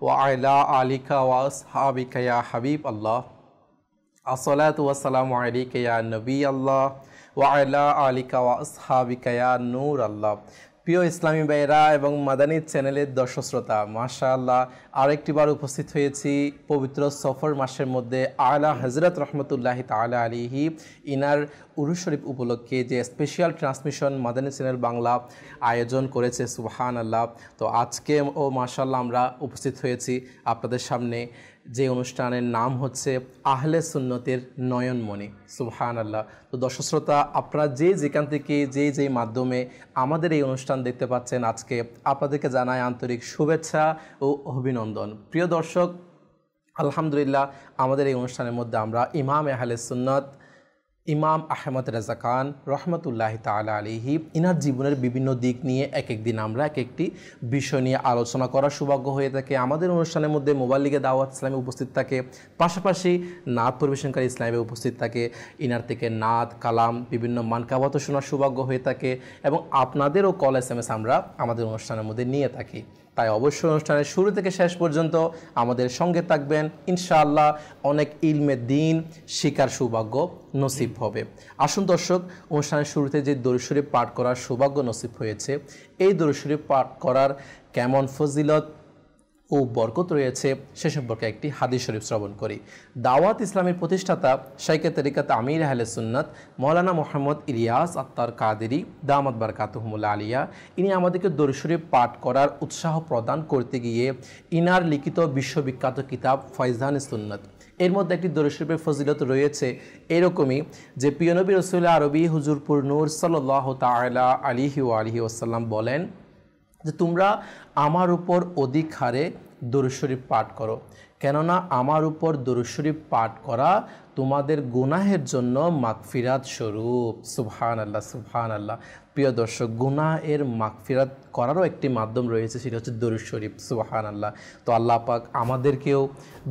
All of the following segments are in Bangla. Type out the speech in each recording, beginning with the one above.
وعلى آلك وأصحابك يا حبيب الله الصلاة والسلام عليك يا نبي الله وعلى آلك وأصحابك يا نور الله প্রিয় ইসলামী ভাইয়েরা এবং মাদানী চ্যানেলের দর্শক শ্রোতা মাশাআল্লাহ আরেকটিবার উপস্থিত হয়েছি পবিত্র সফর মাসের মধ্যে আলা হজরত রহমতুল্লাহ তালা আলিহি ইনার উরু শরীফ উপলক্ষে যে special transmission Madani channel Bangla আয়োজন করেছে সুবহান আল্লাহ তো আজকে ও মাসা আমরা উপস্থিত হয়েছি আপনাদের সামনে যে অনুষ্ঠানের নাম হচ্ছে আহলে সুন্নতের নয়নমণি সুবহান আল্লাহ তো দর্শক শ্রোতা আপনারা যে যেখান থেকে যে যে মাধ্যমে আমাদের এই অনুষ্ঠান দেখতে পাচ্ছেন আজকে আপনাদেরকে জানায় আন্তরিক শুভেচ্ছা ও অভিনন্দন প্রিয় দর্শক আলহামদুলিল্লাহ আমাদের এই অনুষ্ঠানের মধ্যে আমরা ইমাম আহলে সুন্নত ইমাম আহমদ রাজা খান রহমতুল্লাহ তাল আলিহি ইনার জীবনের বিভিন্ন দিক নিয়ে এক একদিন আমরা এক একটি বিষয় নিয়ে আলোচনা করার সৌভাগ্য হয়ে থাকে আমাদের অনুষ্ঠানের মধ্যে মোবাইল লিগে দাওয়াত ইসলামে উপস্থিত থাকে পাশাপাশি নাত পরিবেশনকারী ইসলামে উপস্থিত থাকে ইনার থেকে নাত কালাম বিভিন্ন মানকাবত শোনার সৌভাগ্য হয়ে থাকে এবং আপনাদেরও কল এস এম এস আমরা আমাদের অনুষ্ঠানের মধ্যে নিয়ে থাকি তাই অবশ্যই অনুষ্ঠানের শুরু থেকে শেষ পর্যন্ত আমাদের সঙ্গে থাকবেন ইনশাআল্লাহ অনেক ইলমে দিন শিকার সৌভাগ্য নসিব হবে আসুন দর্শক অনুষ্ঠানের শুরুতে যে দরশরী পাঠ করার সৌভাগ্য নসিব হয়েছে এই দরশরী পাঠ করার কেমন ফজিলত ও বরকত রয়েছে সে সম্পর্কে একটি হাদিস শরীফ শ্রবণ করি দাওয়াত ইসলামের প্রতিষ্ঠাতা শাইকে তরিকাত আমির আহলে সুন্নত মৌলানা মোহাম্মদ ইলিয়াস আত্মার কাদেরি দামাত বারকাতহমুল্লা আলিয়া ইনি আমাদেরকে দরশরীফ পাঠ করার উৎসাহ প্রদান করতে গিয়ে ইনার লিখিত বিশ্ববিখ্যাত কিতাব ফয়জান সুন্নত এর মধ্যে একটি দরশরীফের ফজিলত রয়েছে এরকমই যে পিয়নবী রসুল্লা আরবি হুজুরপুর নূর সাল্লাহ তালা আলিহি ও আলহি ওসাল্লাম বলেন যে তোমরা আমার উপর অধিক হারে দরুশরীফ পাঠ করো কেননা আমার উপর দরুশরীফ পাঠ করা তোমাদের গুনাহের জন্য মাগফিরাত স্বরূপ সুবহান আল্লাহ সুবহান আল্লাহ প্রিয় দর্শক গুনাহের মাগফিরাত করারও একটি মাধ্যম রয়েছে সেটা হচ্ছে দরুদ শরীফ আল্লাহ তো আল্লাহ পাক আমাদেরকেও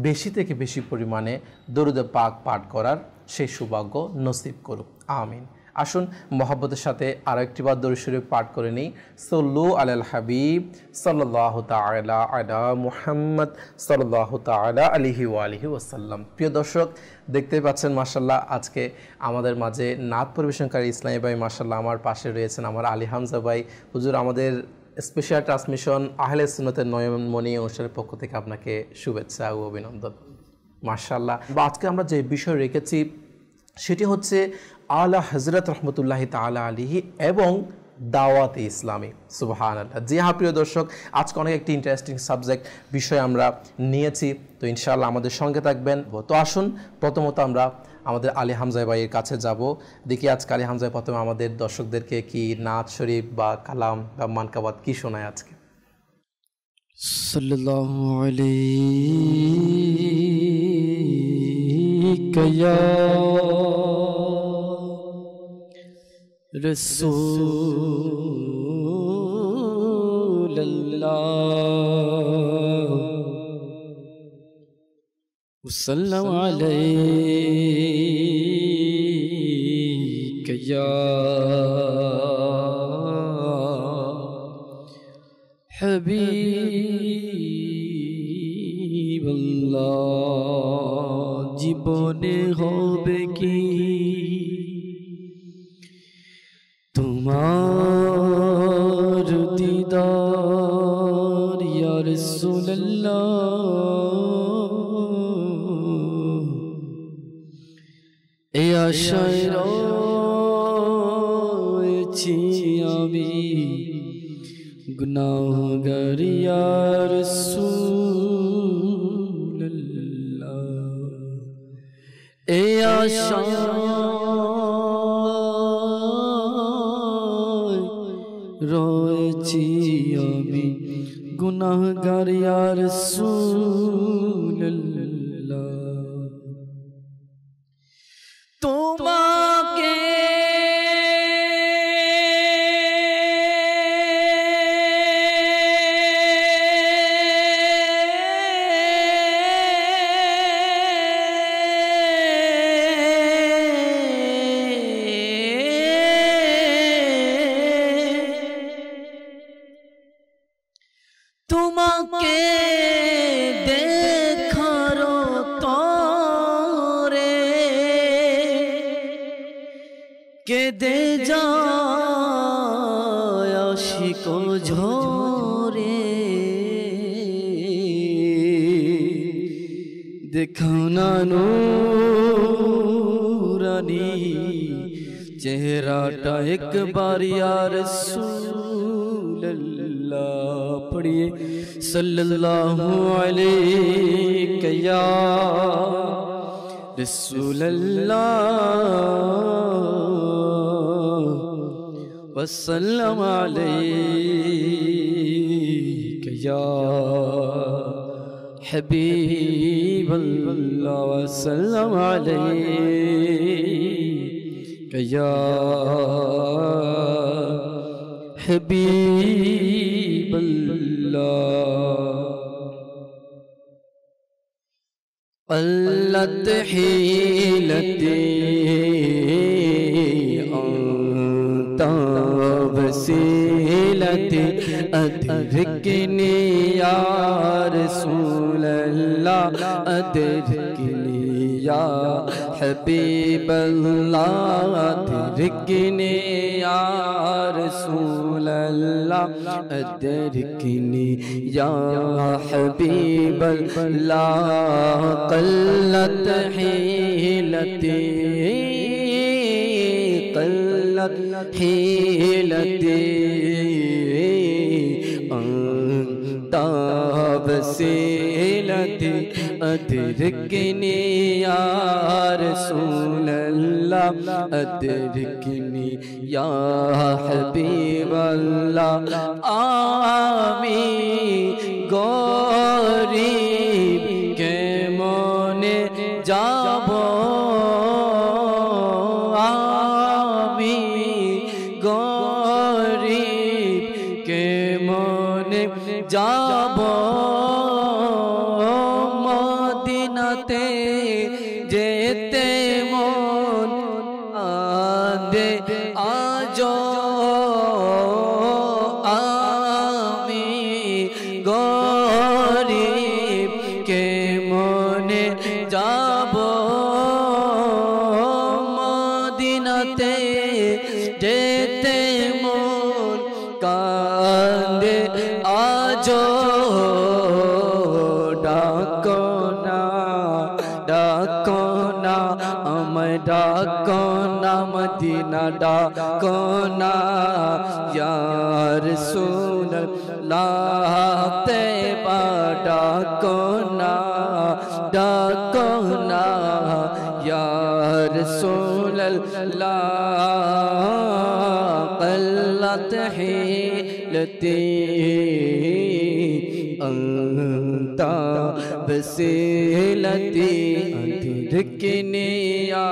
বেশি থেকে বেশি পরিমাণে দরুদ পাক পাঠ করার সেই সৌভাগ্য নসিব করুক আমিন আসুন মহব্বতের সাথে আরও একটিবার দরিশরীফ পাঠ করে নিই সল্লু আল হাবিব সাল্লাহ তালা আলা মুহাম্মদ সাল্লাহ তালা আলিহি আলহি ওয়াসাল্লাম প্রিয় দর্শক দেখতে পাচ্ছেন মাসাল্লাহ আজকে আমাদের মাঝে নাত পরিবেশনকারী ইসলামী ভাই মাসাল্লাহ আমার পাশে রয়েছেন আমার আলী হামজা ভাই হুজুর আমাদের স্পেশাল ট্রান্সমিশন আহলে সুনতের নয়নমণি অনুষ্ঠানের পক্ষ থেকে আপনাকে শুভেচ্ছা ও অভিনন্দন মার্শাল্লাহ বা আজকে আমরা যে বিষয় রেখেছি সেটি হচ্ছে আলা হজরত রহমতুল্লাহ তালা আলিহি এবং দাওয়াতে ইসলামী সুবহান আল্লাহ জি হ্যাঁ প্রিয় দর্শক আজকে অনেক একটি ইন্টারেস্টিং সাবজেক্ট বিষয় আমরা নিয়েছি তো ইনশাআল্লাহ আমাদের সঙ্গে থাকবেন তো আসুন প্রথমত আমরা আমাদের আলী হামজাই ভাইয়ের কাছে যাব দেখি আজকে আলী হামজাই প্রথমে আমাদের দর্শকদেরকে কি নাচ শরীফ বা কালাম বা মানকাবাদ কি শোনায় আজকে সাল্লাল্লাহু আলাইহি رسول الله وصلى عليك يا حبيب الله جيبوني هوبي তোমার দিদার ইয়ার এ আশায় রয়েছি আমি গুনাহগার ইয়ার এ আশা Ya Rasul درکنی یا قلت بل قلت ہیر کلک ہیر लते अदरक ने यार सोल्ला अदरक ने या हबीबल्ला आमी गौ ڈا کونا یار سون لا ڈا کو ڈا کو یار سونل لا انتا بسیلتی اندھر کی نیا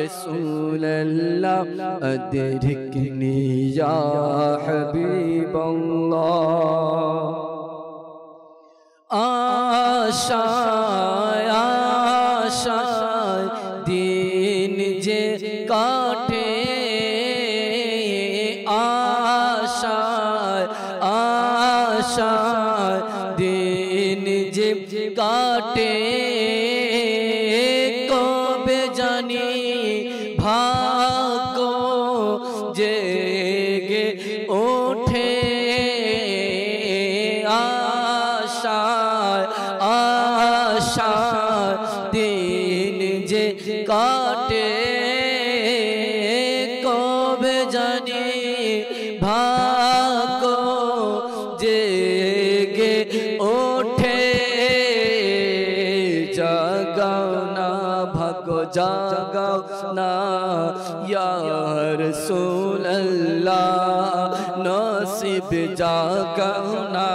رسول اللہ ادرکنی یا حبیب اللہ آشان আশা দিন যে কাটে কবে জানি ভাগো জেগে ওঠে জাগাও না ভাগো জাগাও না ইয়ার সোল্লা নসিব জাগাও না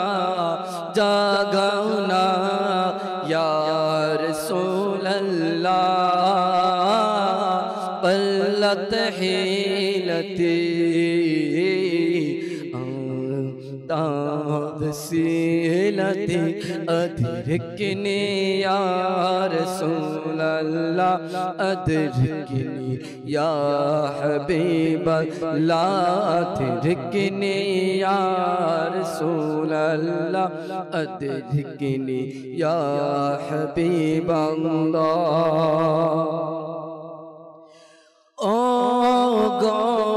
ات سی سیلتی اتھرنے یا رسول اللہ ادھر یا حبیب اللہ یا رسول اللہ یار یا حبیب اللہ oh, oh God. God.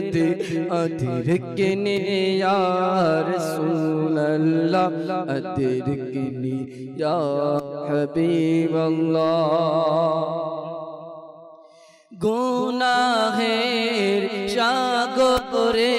جنت ادھر کنے یا رسول اللہ ادھر کنے یا حبیب اللہ গুনাহের সাগরে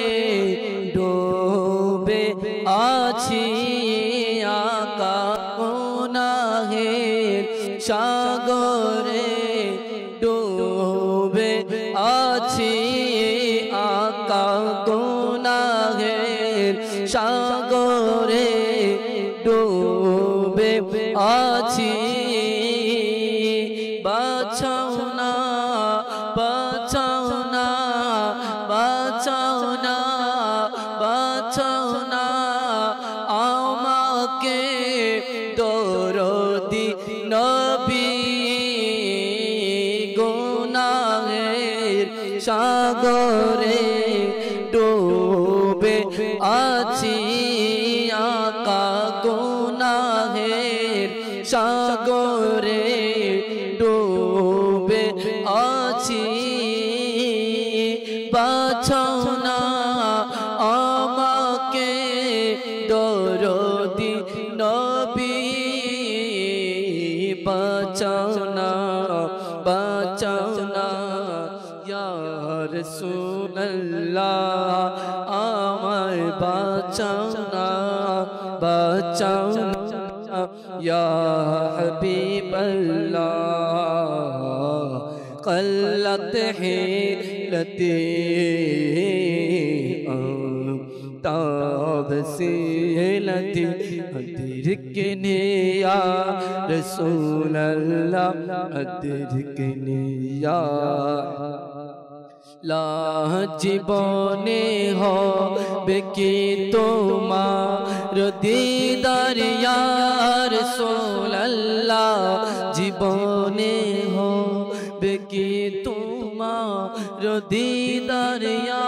لذت ہے لتے تاب سے لتے ادرکنے یا رسول اللہ ادرکنے یا لاجبانے ہو بکی تمہار دیدار یا رسول اللہ جو دیدار یا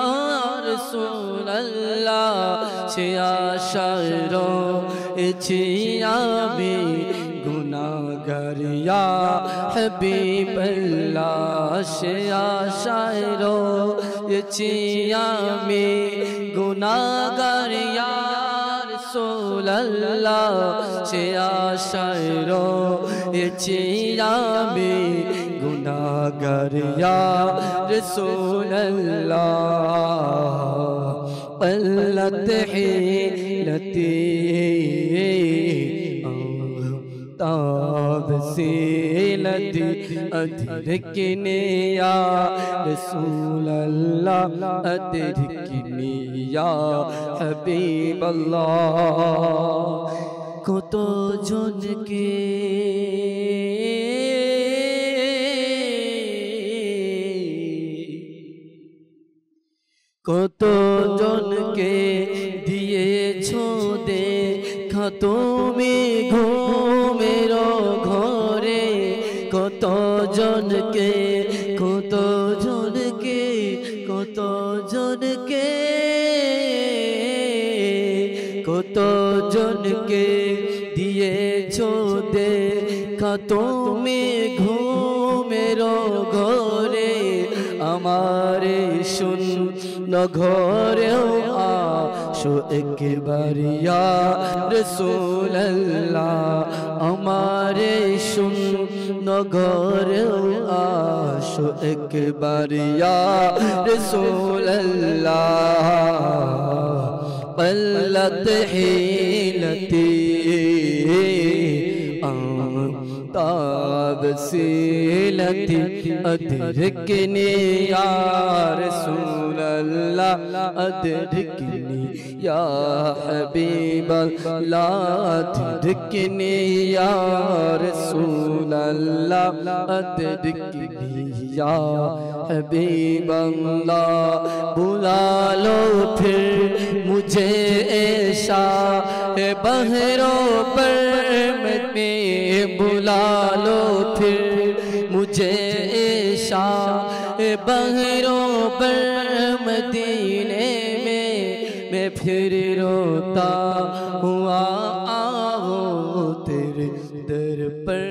رسول اللہ اچھیا بھی گناہگر یا حبیب اللہ ریا میں گناگر بییا گناہگر یا رسول اللہ شیا شا ریا بی مگر یا رسول اللہ قلت حیلتی تاب سیلت ادھرکنی یا رسول اللہ ادھرکنی یا حبیب اللہ کو تو جن کے কত জনকে দিয়েছ দে তুমি ঘুমের ঘরে কত জনকে কত জনকে কত জনকে কত জনকে দিয়েছ দে তুমি ঘুমের ঘরে আমার শুন ن گروا شو ایک بڑیا رسول اللہ ہمارے سنگورا آشو ایک رسول اللہ پلک ہی نتی یا رسول اللہ ادھکنی یا حبیب اللہ نیا یا رسول اللہ یار یا حبیب اللہ بلا لو پھر مجھے ایشا بہروں پر میں بلا لو بہروں پر مدینے میں میں پھر روتا ہوا آؤ پر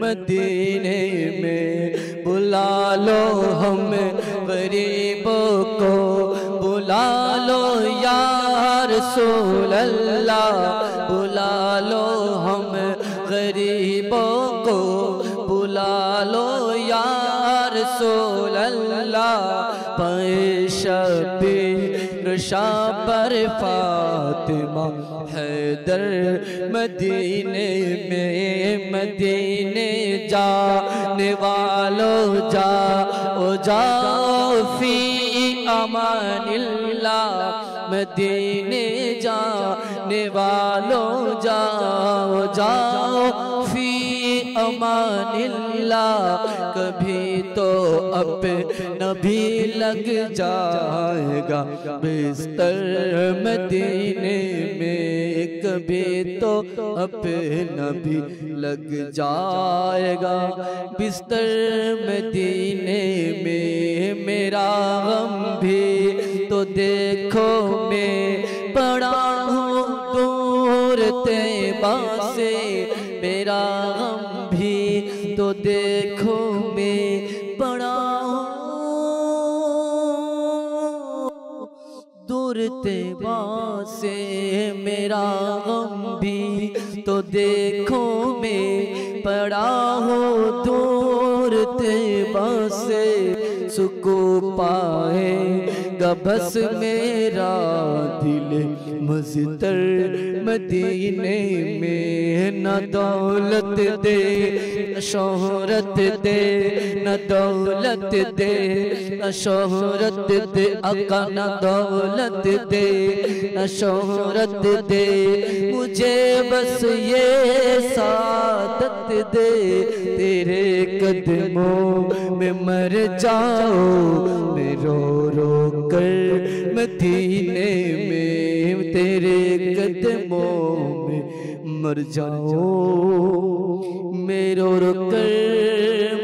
مدینے میں بلا لو ہم بلا لو یار سول بلالو پر فاطمہ حیدر مدینے میں مدینے جانے والو جا او جاؤ فی امان اللہ مدینے جا او جاؤ جاؤ فی اللہ کبھی تو اپنا بھی لگ جائے گا بستر مدینے میں کبھی تو اپنا بھی لگ جائے گا بستر مدینے میں میرا غم بھی تو دیکھو میں پڑا ہوں دور تیبہ سے میرا غم بھی تو دیکھو سے میرا غم بھی تو دیکھو میں پڑا ہو دور تورت سے سکو پائے گا بس میرا دل مزتر مدینے میں نہ دولت دے شہرت دے نہ دولت دے نہ شہرت دے نہ دولت دے نہ شہرت دے مجھے بس یہ سعادت دے تیرے قدموں میں مر جاؤں میں رو رو کر مدینے میں تیرے قدموں مو مر جاؤ میرو رکر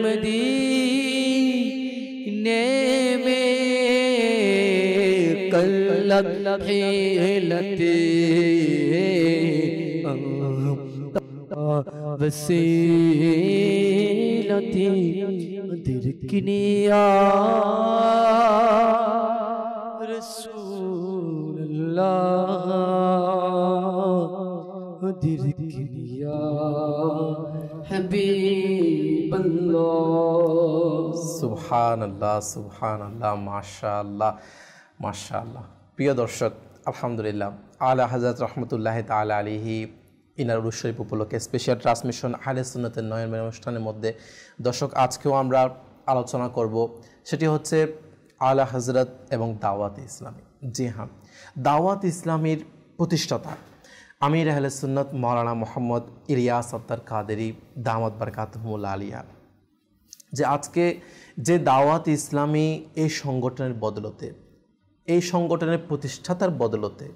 مدینے میں کل لگ حیلت وسیلت درکنیا رسول প্রিয় দর্শক আলহামদুলিল্লাহ আলা হাজরত রহমতুল্লাহ তালা আলিহি ইনার শরীফ উপলক্ষে স্পেশাল ট্রান্সমিশন আলে সুন্নতের নয়ন অনুষ্ঠানের মধ্যে দর্শক আজকেও আমরা আলোচনা করব সেটি হচ্ছে আলা হজরত এবং দাওয়াত ইসলামী জি হ্যাঁ দাওয়াত ইসলামীর প্রতিষ্ঠাতা আমির আহলে সুন্নত মৌলানা মোহাম্মদ ইলিয়াস সত্তর কাদেরি দামত বারকাতহমুল আলিয়া যে আজকে যে দাওয়াত ইসলামী এই সংগঠনের বদলতে এই সংগঠনের প্রতিষ্ঠাতার বদলতে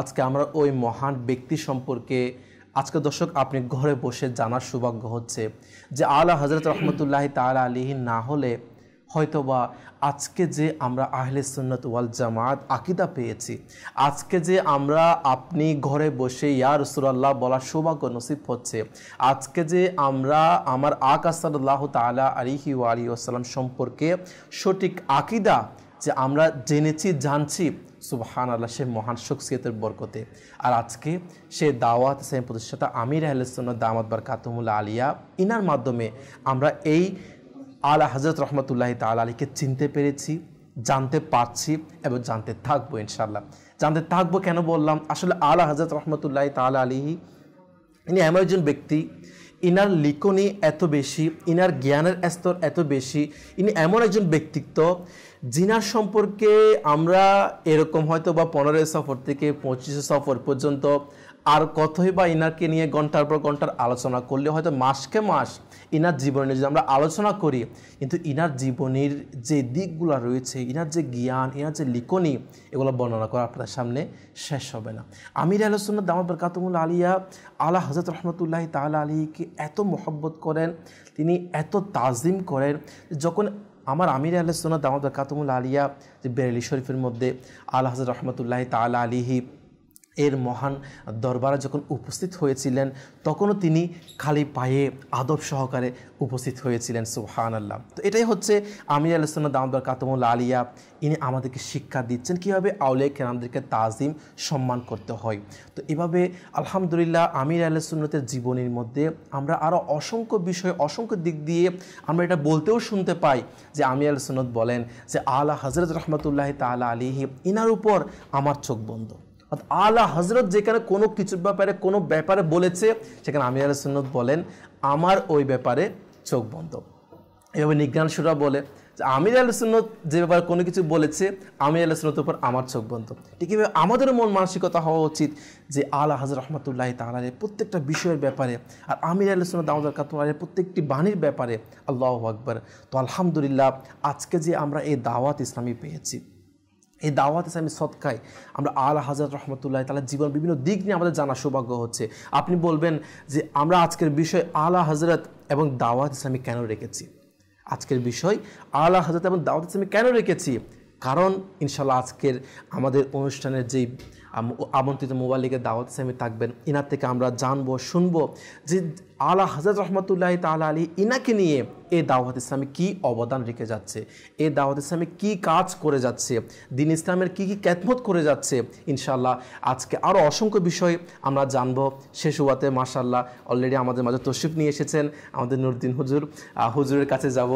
আজকে আমরা ওই মহান ব্যক্তি সম্পর্কে আজকে দর্শক আপনি ঘরে বসে জানার সৌভাগ্য হচ্ছে যে আলা হজরত রহমতুল্লাহ তাল আলিহী না হলে হয়তোবা আজকে যে আমরা আহলে সুন্নত ওয়াল জামাত আকিদা পেয়েছি আজকে যে আমরা আপনি ঘরে বসে ইয়ার সুরাল্লাহ বলার সৌভাগ্য নসিব হচ্ছে আজকে যে আমরা আমার আকাসাল্লাহ তালা আলিহি আলী আসসালাম সম্পর্কে সঠিক আকিদা যে আমরা জেনেছি জানছি সুবহান আল্লাহ সে মহান শখসিয়তের বরকতে আর আজকে সে দাওয়াত ইসলাম প্রতিষ্ঠাতা আমির আহলেসন্ন দামাদ বার কাতমুল্লা আলিয়া ইনার মাধ্যমে আমরা এই আলা হজরত রহমতুল্লাহ তাল আলীকে চিনতে পেরেছি জানতে পারছি এবং জানতে থাকবো ইনশাল্লাহ জানতে থাকবো কেন বললাম আসলে আলা হজরত রহমতুল্লাহ তাল আলী ইনি এমন একজন ব্যক্তি ইনার লিখনি এত বেশি ইনার জ্ঞানের স্তর এত বেশি ইনি এমন একজন ব্যক্তিত্ব জিনার সম্পর্কে আমরা এরকম হয়তো বা পনেরোই সফর থেকে পঁচিশে সফর পর্যন্ত আর কতই বা ইনারকে নিয়ে ঘন্টার পর ঘন্টার আলোচনা করলে হয়তো মাসকে মাস ইনার জীবনে যদি আমরা আলোচনা করি কিন্তু ইনার জীবনের যে দিকগুলো রয়েছে ইনার যে জ্ঞান ইনার যে লিখনি এগুলো বর্ণনা করা আপনাদের সামনে শেষ হবে না আমির আলোচনা দামা বরকাতমুল আলিয়া আল্লাহ হজরত রহমতুল্লাহ তাল আলীকে এত মহব্বত করেন তিনি এত তাজিম করেন যখন আমার আমির আলোচনা দামা বরকাতমুল আলিয়া যে বেরেলি শরীফের মধ্যে আল্লাহ হজরত রহমতুল্লাহ তাল আলিহী এর মহান দরবারে যখন উপস্থিত হয়েছিলেন তখনও তিনি খালি পায়ে আদব সহকারে উপস্থিত হয়েছিলেন সুহান আল্লাহ তো এটাই হচ্ছে আমির আলসন্না দামদার কাতমুল আলিয়া ইনি আমাদেরকে শিক্ষা দিচ্ছেন কীভাবে আউলিয়া কেরামদেরকে তাজিম সম্মান করতে হয় তো এভাবে আলহামদুলিল্লাহ আমির আলসুন্নতের জীবনীর মধ্যে আমরা আরও অসংখ্য বিষয় অসংখ্য দিক দিয়ে আমরা এটা বলতেও শুনতে পাই যে আমির আলসুন্নত বলেন যে আলা হজরত রহমতুল্লাহ তালা আলিহি ইনার উপর আমার চোখ বন্ধ আলা হজরত যেখানে কোনো কিছুর ব্যাপারে কোনো ব্যাপারে বলেছে সেখানে আমি আল সুন্নত বলেন আমার ওই ব্যাপারে চোখ বন্ধ এভাবে নিজ্ঞান সুরা বলে আমির আল সুন্নত যে ব্যাপারে কোনো কিছু বলেছে আমির আল সুন্নত উপর আমার চোখ বন্ধ ঠিক এভাবে আমাদেরও মন মানসিকতা হওয়া উচিত যে আল্লাহ হাজর রহমতুল্লাহ রে প্রত্যেকটা বিষয়ের ব্যাপারে আর আমির আল সুন্নত আমাদের কাতুয়ারের প্রত্যেকটি বাণীর ব্যাপারে আল্লাহ আকবর তো আলহামদুলিল্লাহ আজকে যে আমরা এই দাওয়াত ইসলামী পেয়েছি এই দাওয়াত ইসলামী সৎকায় আমরা আল হাজার রহমতুল্লাহ তালা জীবন বিভিন্ন দিক নিয়ে আমাদের জানা সৌভাগ্য হচ্ছে আপনি বলবেন যে আমরা আজকের বিষয় আলা হজরত এবং দাওয়াত ইসলামী কেন রেখেছি আজকের বিষয় আলা হজরত এবং দাওয়াত ইসলামী কেন রেখেছি কারণ ইনশাল্লাহ আজকের আমাদের অনুষ্ঠানের যেই আমন্ত্রিত মোবাইল লিগে দাওয়াত ইসলামী থাকবেন এনার থেকে আমরা জানবো শুনবো যে আলা হাজার রহমতুল্লাহ তাল আলী ইনাকে নিয়ে এ দাওয়াত ইসলামে কি অবদান রেখে যাচ্ছে এ দাওয়াত ইসলামে কি কাজ করে যাচ্ছে দিন ইসলামের কি কি ক্যাতমত করে যাচ্ছে ইনশাল্লাহ আজকে আরও অসংখ্য বিষয় আমরা জানব শেষ হওয়াতে মাশাল্লাহ অলরেডি আমাদের মাঝে তশিফ নিয়ে এসেছেন আমাদের নুরদ্দিন হুজুর হুজুরের কাছে যাব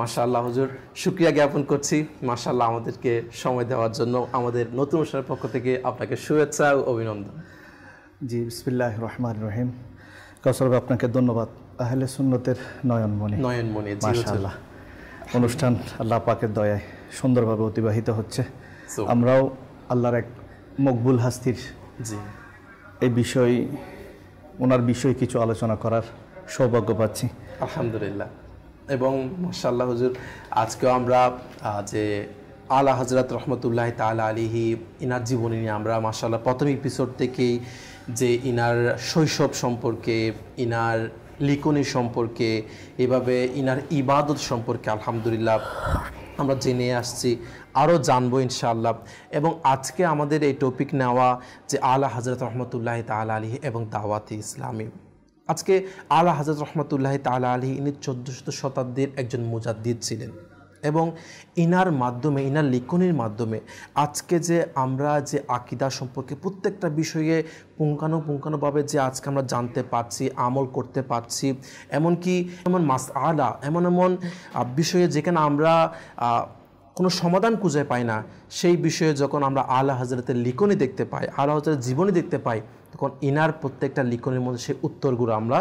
মাশাল্লাহ হুজুর সুক্রিয়া জ্ঞাপন করছি মাশাল্লাহ আমাদেরকে সময় দেওয়ার জন্য আমাদের নতুন অনুষ্ঠানের পক্ষ থেকে আপনাকে শুভেচ্ছা ও অভিনন্দন জি বিসমিল্লাহ রহমান রহিম কাউসারব আপনাকে ধন্যবাদ আহলে সুন্নতের নয়নমণি নয়নমণি মাশাআল্লাহ অনুষ্ঠান আল্লাহ পাকের দয়ায় সুন্দরভাবে অতিবাহিত হচ্ছে আমরাও আল্লাহর এক মকবুল হাস্তির এই বিষয় ওনার বিষয়ে কিছু আলোচনা করার সৌভাগ্য পাচ্ছি আলহামদুলিল্লাহ এবং মাসাল্লাহ হুজুর আজকেও আমরা যে আলা হজরত রহমতুল্লাহ তাল আলিহি ইনার জীবনী নিয়ে আমরা মাসাল্লাহ প্রথম এপিসোড থেকেই যে ইনার শৈশব সম্পর্কে ইনার লিখনী সম্পর্কে এভাবে ইনার ইবাদত সম্পর্কে আলহামদুলিল্লাহ আমরা জেনে আসছি আরও জানবো ইনশাআল্লাহ এবং আজকে আমাদের এই টপিক নেওয়া যে আলা হজরত রহমতুল্লাহ তাল আলী এবং দাওয়াতি ইসলামী আজকে আলা হজরত রহমতুল্লাহ তাল আলী ইনি চোদ্দোশত শতাব্দীর একজন মুজাদ্দিদ ছিলেন এবং ইনার মাধ্যমে ইনার লিখনির মাধ্যমে আজকে যে আমরা যে আকিদা সম্পর্কে প্রত্যেকটা বিষয়ে পুঙ্খানুপুঙ্খানুভাবে যে আজকে আমরা জানতে পারছি আমল করতে পারছি এমনকি এমন মাস আলা এমন এমন বিষয়ে যেখানে আমরা কোনো সমাধান খুঁজে পাই না সেই বিষয়ে যখন আমরা আলা হাজরতের লিখনি দেখতে পাই আলা হাজরতের জীবনী দেখতে পাই তখন ইনার প্রত্যেকটা লিখনের মধ্যে সেই উত্তরগুলো আমরা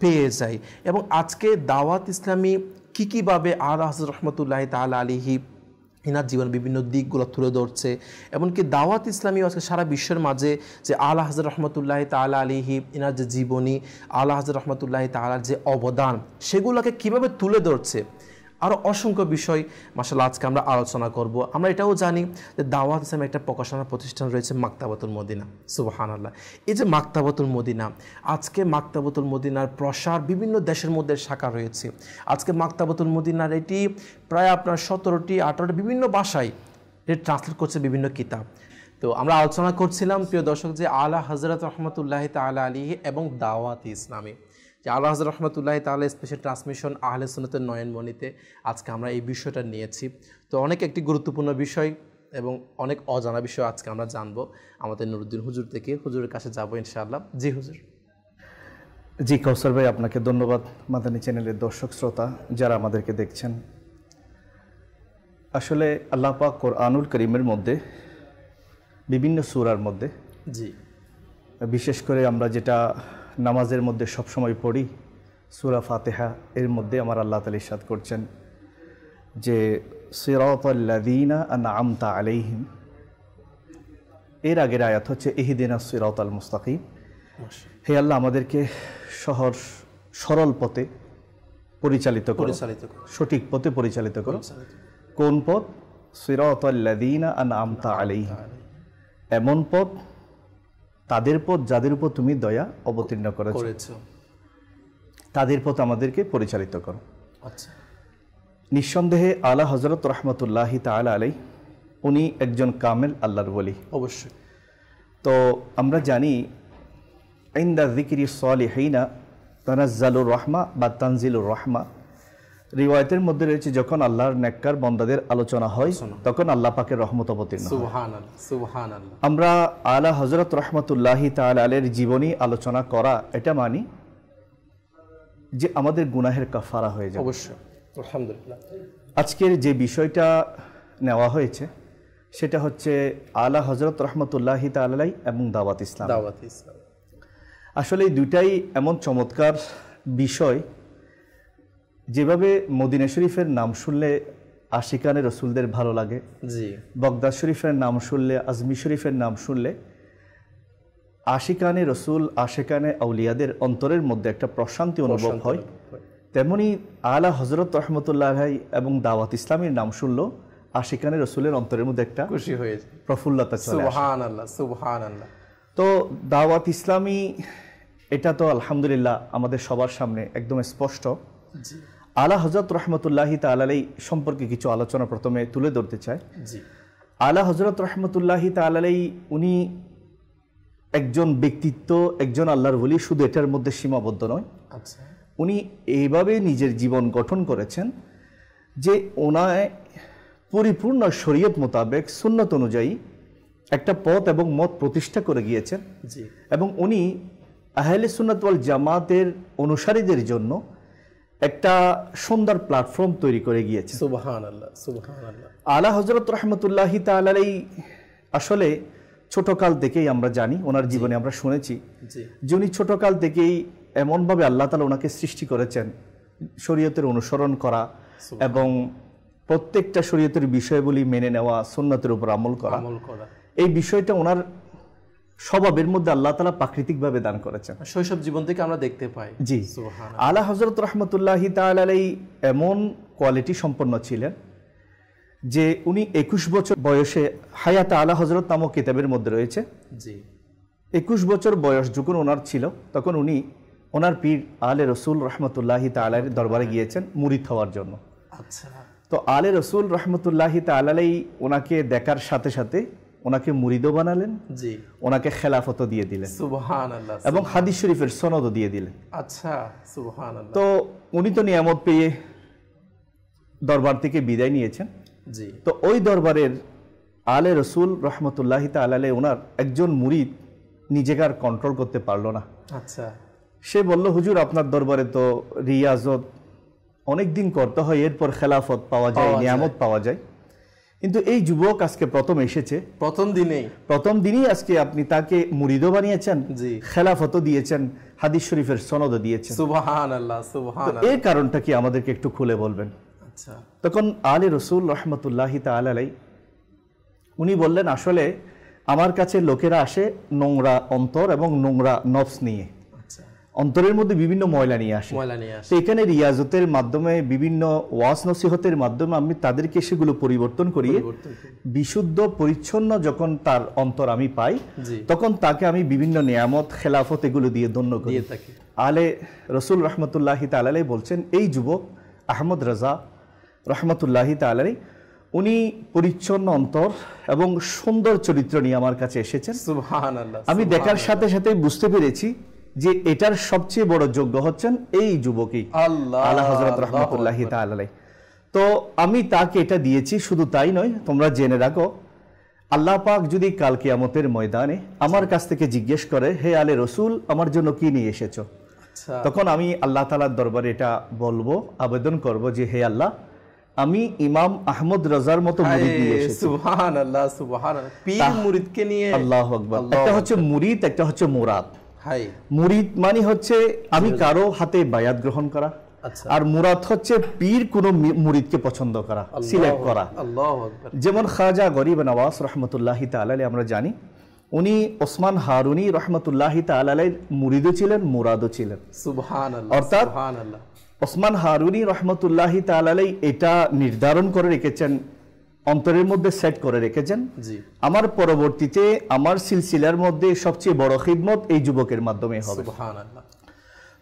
পেয়ে যাই এবং আজকে দাওয়াত ইসলামী কী কীভাবে আলা হাজর রহমতুল্লাহ তাল আলিহি ইনার জীবন বিভিন্ন দিকগুলো তুলে ধরছে এমনকি দাওয়াত ইসলামী আজকে সারা বিশ্বের মাঝে যে আল্লাহ হাজর রহমতুল্লাহ তাল আলিহি ইনার যে জীবনী আল্লাহ হাজর রহমতুল্লাহ তালার যে অবদান সেগুলোকে কিভাবে তুলে ধরছে আরও অসংখ্য বিষয় মাসাল্লাহ আজকে আমরা আলোচনা করব আমরা এটাও জানি যে দাওয়াত ইসলামের একটা প্রকাশনা প্রতিষ্ঠান রয়েছে মাক্তাবতুল মদিনা সুবাহান আল্লাহ এই যে মাক্তাবতুল মদিনা আজকে মাক্তাবতুল মদিনার প্রসার বিভিন্ন দেশের মধ্যে শাখা রয়েছে আজকে মাক্তাবতুল মদিনার এটি প্রায় আপনার সতেরোটি আঠারোটি বিভিন্ন ভাষায় এটি ট্রান্সলেট করছে বিভিন্ন কিতাব তো আমরা আলোচনা করছিলাম প্রিয় দর্শক যে আলা হজরত রহমতুল্লাহ তালা আলী এবং দাওয়াত ইসলামী যে আল্লাহ হাজর রহমতুল্লাহ তাহলে স্পেশাল ট্রান্সমিশন আহলে সুনতের নয়নমণিতে আজকে আমরা এই বিষয়টা নিয়েছি তো অনেক একটি গুরুত্বপূর্ণ বিষয় এবং অনেক অজানা বিষয় আজকে আমরা জানবো আমাদের নুরুদ্দিন হুজুর থেকে হুজুরের কাছে যাবো ইনশাআল্লাহ জি হুজুর জি কৌশল ভাই আপনাকে ধন্যবাদ মাদানী চ্যানেলের দর্শক শ্রোতা যারা আমাদেরকে দেখছেন আসলে আল্লাহ পাক আনুল করিমের মধ্যে বিভিন্ন সুরার মধ্যে জি বিশেষ করে আমরা যেটা নামাজের মধ্যে সবসময় পড়ি সুরা ফাতেহা এর মধ্যে আমার আল্লাহ তালী সাদ করছেন যে সিরাতদিনা আনা আমতা এর আগের আয়াত হচ্ছে ইহিদিনা সিরাত আল মুস্তাকিম হে আল্লাহ আমাদেরকে শহর সরল পথে পরিচালিত পরিচালিত সঠিক পথে পরিচালিত করো কোন পথ সিরাতদিনা আনা আমতা আলাইহিম এমন পথ তাদের পথ যাদের উপর তুমি দয়া অবতীর্ণ করেছ তাদের পথ আমাদেরকে পরিচালিত করো আচ্ছা নিঃসন্দেহে আলা হজরত রহমতুল্লাহি তালা আলাই উনি একজন কামেল আল্লাহর বলি অবশ্যই তো আমরা জানি ইন্দা জিকির হইনা তানাজ্জালুর রহমা বা তানজিলুর রহমা রিওয়ায়তের মধ্যে রয়েছে যখন আল্লাহর নেককার বন্দাদের আলোচনা হয় তখন আল্লাহ পাকের রহমত অবতীর্ণ আমরা আলা হজরত রহমতুল্লাহি তালের জীবনী আলোচনা করা এটা মানি যে আমাদের গুনাহের কাফারা হয়ে যায় অবশ্যই আলহামদুলিল্লাহ আজকের যে বিষয়টা নেওয়া হয়েছে সেটা হচ্ছে আলা হজরত রহমতুল্লাহি তালাই এবং দাওয়াত ইসলাম দাওয়াত ইসলাম আসলে দুটাই এমন চমৎকার বিষয় যেভাবে মদিনা শরীফের নাম শুনলে আশিকানে রসুলদের ভালো লাগে জি বগদাদ শরীফের নাম শুনলে আজমি শরীফের নাম শুনলে আশিকানে রসুল আশেকানে আউলিয়াদের অন্তরের মধ্যে একটা প্রশান্তি অনুভব হয় তেমনি আলা হজরত রহমতুল্লাহ ভাই এবং দাওয়াত ইসলামের নাম শুনল আশিকানে রসুলের অন্তরের মধ্যে একটা খুশি হয়েছে প্রফুল্লতা তো দাওয়াত ইসলামী এটা তো আলহামদুলিল্লাহ আমাদের সবার সামনে একদম স্পষ্ট আলা হজরত রহমতুল্লাহি তালাই সম্পর্কে কিছু আলোচনা প্রথমে তুলে ধরতে চাই আলা হজরত রহমতুল্লাহি তালাই উনি একজন ব্যক্তিত্ব একজন আল্লাহর বলি শুধু এটার মধ্যে সীমাবদ্ধ নয় আচ্ছা। উনি এইভাবে নিজের জীবন গঠন করেছেন যে ওনায় পরিপূর্ণ শরীয়ত মোতাবেক সুন্নত অনুযায়ী একটা পথ এবং মত প্রতিষ্ঠা করে গিয়েছেন এবং উনি আহলে সুন্নাত জামাতের অনুসারীদের জন্য একটা সুন্দর প্ল্যাটফর্ম তৈরি করে গিয়েছে আলা হজরত রহমতুল্লাহি তালাই আসলে ছোটকাল থেকেই আমরা জানি ওনার জীবনে আমরা শুনেছি যে উনি ছোটকাল থেকেই এমনভাবে আল্লাহ তালা ওনাকে সৃষ্টি করেছেন শরীয়তের অনুসরণ করা এবং প্রত্যেকটা শরীয়তের বিষয়গুলি মেনে নেওয়া সুন্নতের উপর আমল করা এই বিষয়টা ওনার স্বভাবের মধ্যে আল্লাহ তালা প্রাকৃতিক ভাবে দান করেছেন শৈশব জীবন থেকে আমরা দেখতে পাই জি আল্লাহ হজরত রহমতুল্লাহ তালাই এমন কোয়ালিটি সম্পন্ন ছিলেন যে উনি একুশ বছর বয়সে হায়াতে আলা হজরত নামক কিতাবের মধ্যে রয়েছে জি একুশ বছর বয়স যখন ওনার ছিল তখন উনি ওনার পীর আলে রসুল রহমতুল্লাহি তালের দরবারে হ্যাঁ। গিয়েছেন মুরিদ হওয়ার জন্য আচ্ছা তো আলে রসুল রহমতুল্লাহি তালাই ওনাকে দেখার সাথে সাথে ওনাকে মুরিদও বানালেন জি ওনাকে খেলাফত দিয়ে দিলেন এবং হাদিস শরীফের সনদও দিয়ে দিলেন আচ্ছা তো উনি তো নিয়ামত পেয়ে দরবার থেকে বিদায় নিয়েছেন জি তো ওই দরবারের আলে রসুল রহমতুল্লাহ আলালে ওনার একজন মুরিদ নিজেকে আর কন্ট্রোল করতে পারলো না আচ্ছা সে বলল হুজুর আপনার দরবারে তো রিয়াজত অনেকদিন করতে হয় এরপর খেলাফত পাওয়া যায় নিয়ামত পাওয়া যায় কিন্তু এই যুবক আজকে প্রথম এসেছে প্রথম দিনে প্রথম দিনেই আজকে আপনি তাকে মুরিদও বানিয়েছেন জি খেলাফত দিয়েছেন হাদিস শরীফের সনদ দিয়েছেন সুবহানাল্লাহ সুবহানাল্লাহ এই কারণটা কি আমাদেরকে একটু খুলে বলবেন আচ্ছা তখন আলে রসুল রহমতুল্লাহি আলাই উনি বললেন আসলে আমার কাছে লোকেরা আসে নোংরা অন্তর এবং নোংরা নফস নিয়ে অন্তরের মধ্যে বিভিন্ন ময়লা নিয়ে আসে তো এখানে রিয়াজতের মাধ্যমে বিভিন্ন ওয়াস নসিহতের মাধ্যমে আমি তাদেরকে সেগুলো পরিবর্তন করি বিশুদ্ধ পরিচ্ছন্ন যখন তার অন্তর আমি পাই তখন তাকে আমি বিভিন্ন নিয়ামত খেলাফত এগুলো দিয়ে ধন্য করি আলে রসুল রহমতুল্লাহি তালালাই বলছেন এই যুবক আহমদ রাজা রহমতুল্লাহি তালালাই উনি পরিচ্ছন্ন অন্তর এবং সুন্দর চরিত্র নিয়ে আমার কাছে এসেছেন আমি দেখার সাথে সাথে বুঝতে পেরেছি যে এটার সবচেয়ে বড় যোগ্য হচ্ছেন এই যুবকই আল্লাহ হজরত রহমতুল্লাহ তালাই তো আমি তাকে এটা দিয়েছি শুধু তাই নয় তোমরা জেনে রাখো আল্লাহ পাক যদি কাল কিয়ামতের ময়দানে আমার কাছ থেকে জিজ্ঞেস করে হে আলে রসুল আমার জন্য কি নিয়ে এসেছো আচ্ছা। তখন আমি আল্লাহ তালার দরবারে এটা বলবো আবেদন করব যে হে আল্লাহ আমি ইমাম আহমদ রাজার মতো মুরিদ নিয়ে এসেছি আল্লাহ একটা হচ্ছে মুরিদ একটা হচ্ছে মুরাদ মুরিদ মানে হচ্ছে আমি কারো হাতে বায়াত গ্রহণ করা আচ্ছা। আর মুরাদ হচ্ছে পীর কোন মুরিদকে পছন্দ করা সিলেক্ট করা যেমন খাজা গরিব নওয়াজ রহমতুল্লাহ তালালে আমরা জানি উনি ওসমান হারুনি রহমতুল্লাহ তালালের মুরিদও ছিলেন মুরাদও ছিলেন অর্থাৎ ওসমান হারুনি রহমতুল্লাহ তালালাই এটা নির্ধারণ করে রেখেছেন অন্তরের মধ্যে সেট করে রেখেছেন আমার পরবর্তীতে আমার সিলসিলার মধ্যে সবচেয়ে বড় খিদমত এই যুবকের মাধ্যমে হবে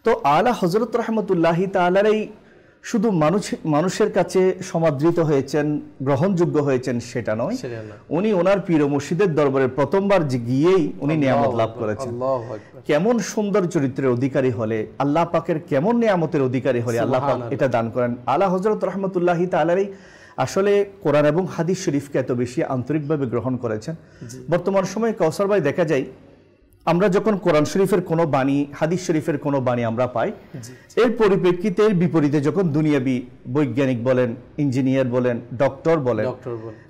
তো আলা হজরত রহমতুল্লাহি তালারাই শুধু মানুষ মানুষের কাছে সমাদৃত হয়েছেন গ্রহণযোগ্য হয়েছেন সেটা নয় উনি ওনার পীর মসজিদের দরবারে প্রথমবার গিয়েই উনি নিয়ামত লাভ করেছেন কেমন সুন্দর চরিত্রের অধিকারী হলে আল্লাহ পাকের কেমন নিয়ামতের অধিকারী হলে আল্লাহ পাক এটা দান করেন আলা হজরত রহমতুল্লাহি তালারাই আসলে কোরআন এবং হাদিস শরীফকে এত বেশি আন্তরিকভাবে গ্রহণ করেছেন বর্তমান সময়ে কৌসার ভাই দেখা যায় আমরা যখন কোরআন শরীফের কোনো বাণী হাদিস শরীফের কোনো বাণী আমরা পাই এর পরিপ্রেক্ষিতে এর বিপরীতে যখন দুনিয়াবি বৈজ্ঞানিক বলেন ইঞ্জিনিয়ার বলেন ডক্টর বলেন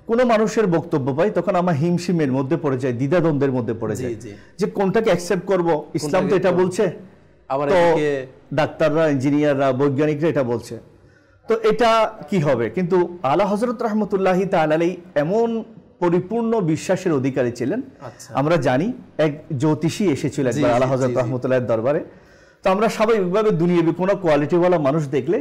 কোনো মানুষের বক্তব্য পাই তখন আমার হিমশিমের মধ্যে পড়ে যায় দ্বিধাদ্বন্দ্বের মধ্যে পড়ে যায় যে কোনটাকে অ্যাকসেপ্ট করব ইসলাম তো এটা বলছে ডাক্তাররা ইঞ্জিনিয়াররা বৈজ্ঞানিকরা এটা বলছে তো এটা কি হবে কিন্তু আলা হজরত রহমতুল্লাহি তালাই এমন পরিপূর্ণ বিশ্বাসের অধিকারী ছিলেন আচ্ছা। আমরা জানি এক জ্যোতিষী এসেছিল একবার আলা হজরত রহমতুল্লাহের দরবারে তো আমরা স্বাভাবিকভাবে দুনিয়াবি কোনো কোয়ালিটিওয়ালা মানুষ দেখলে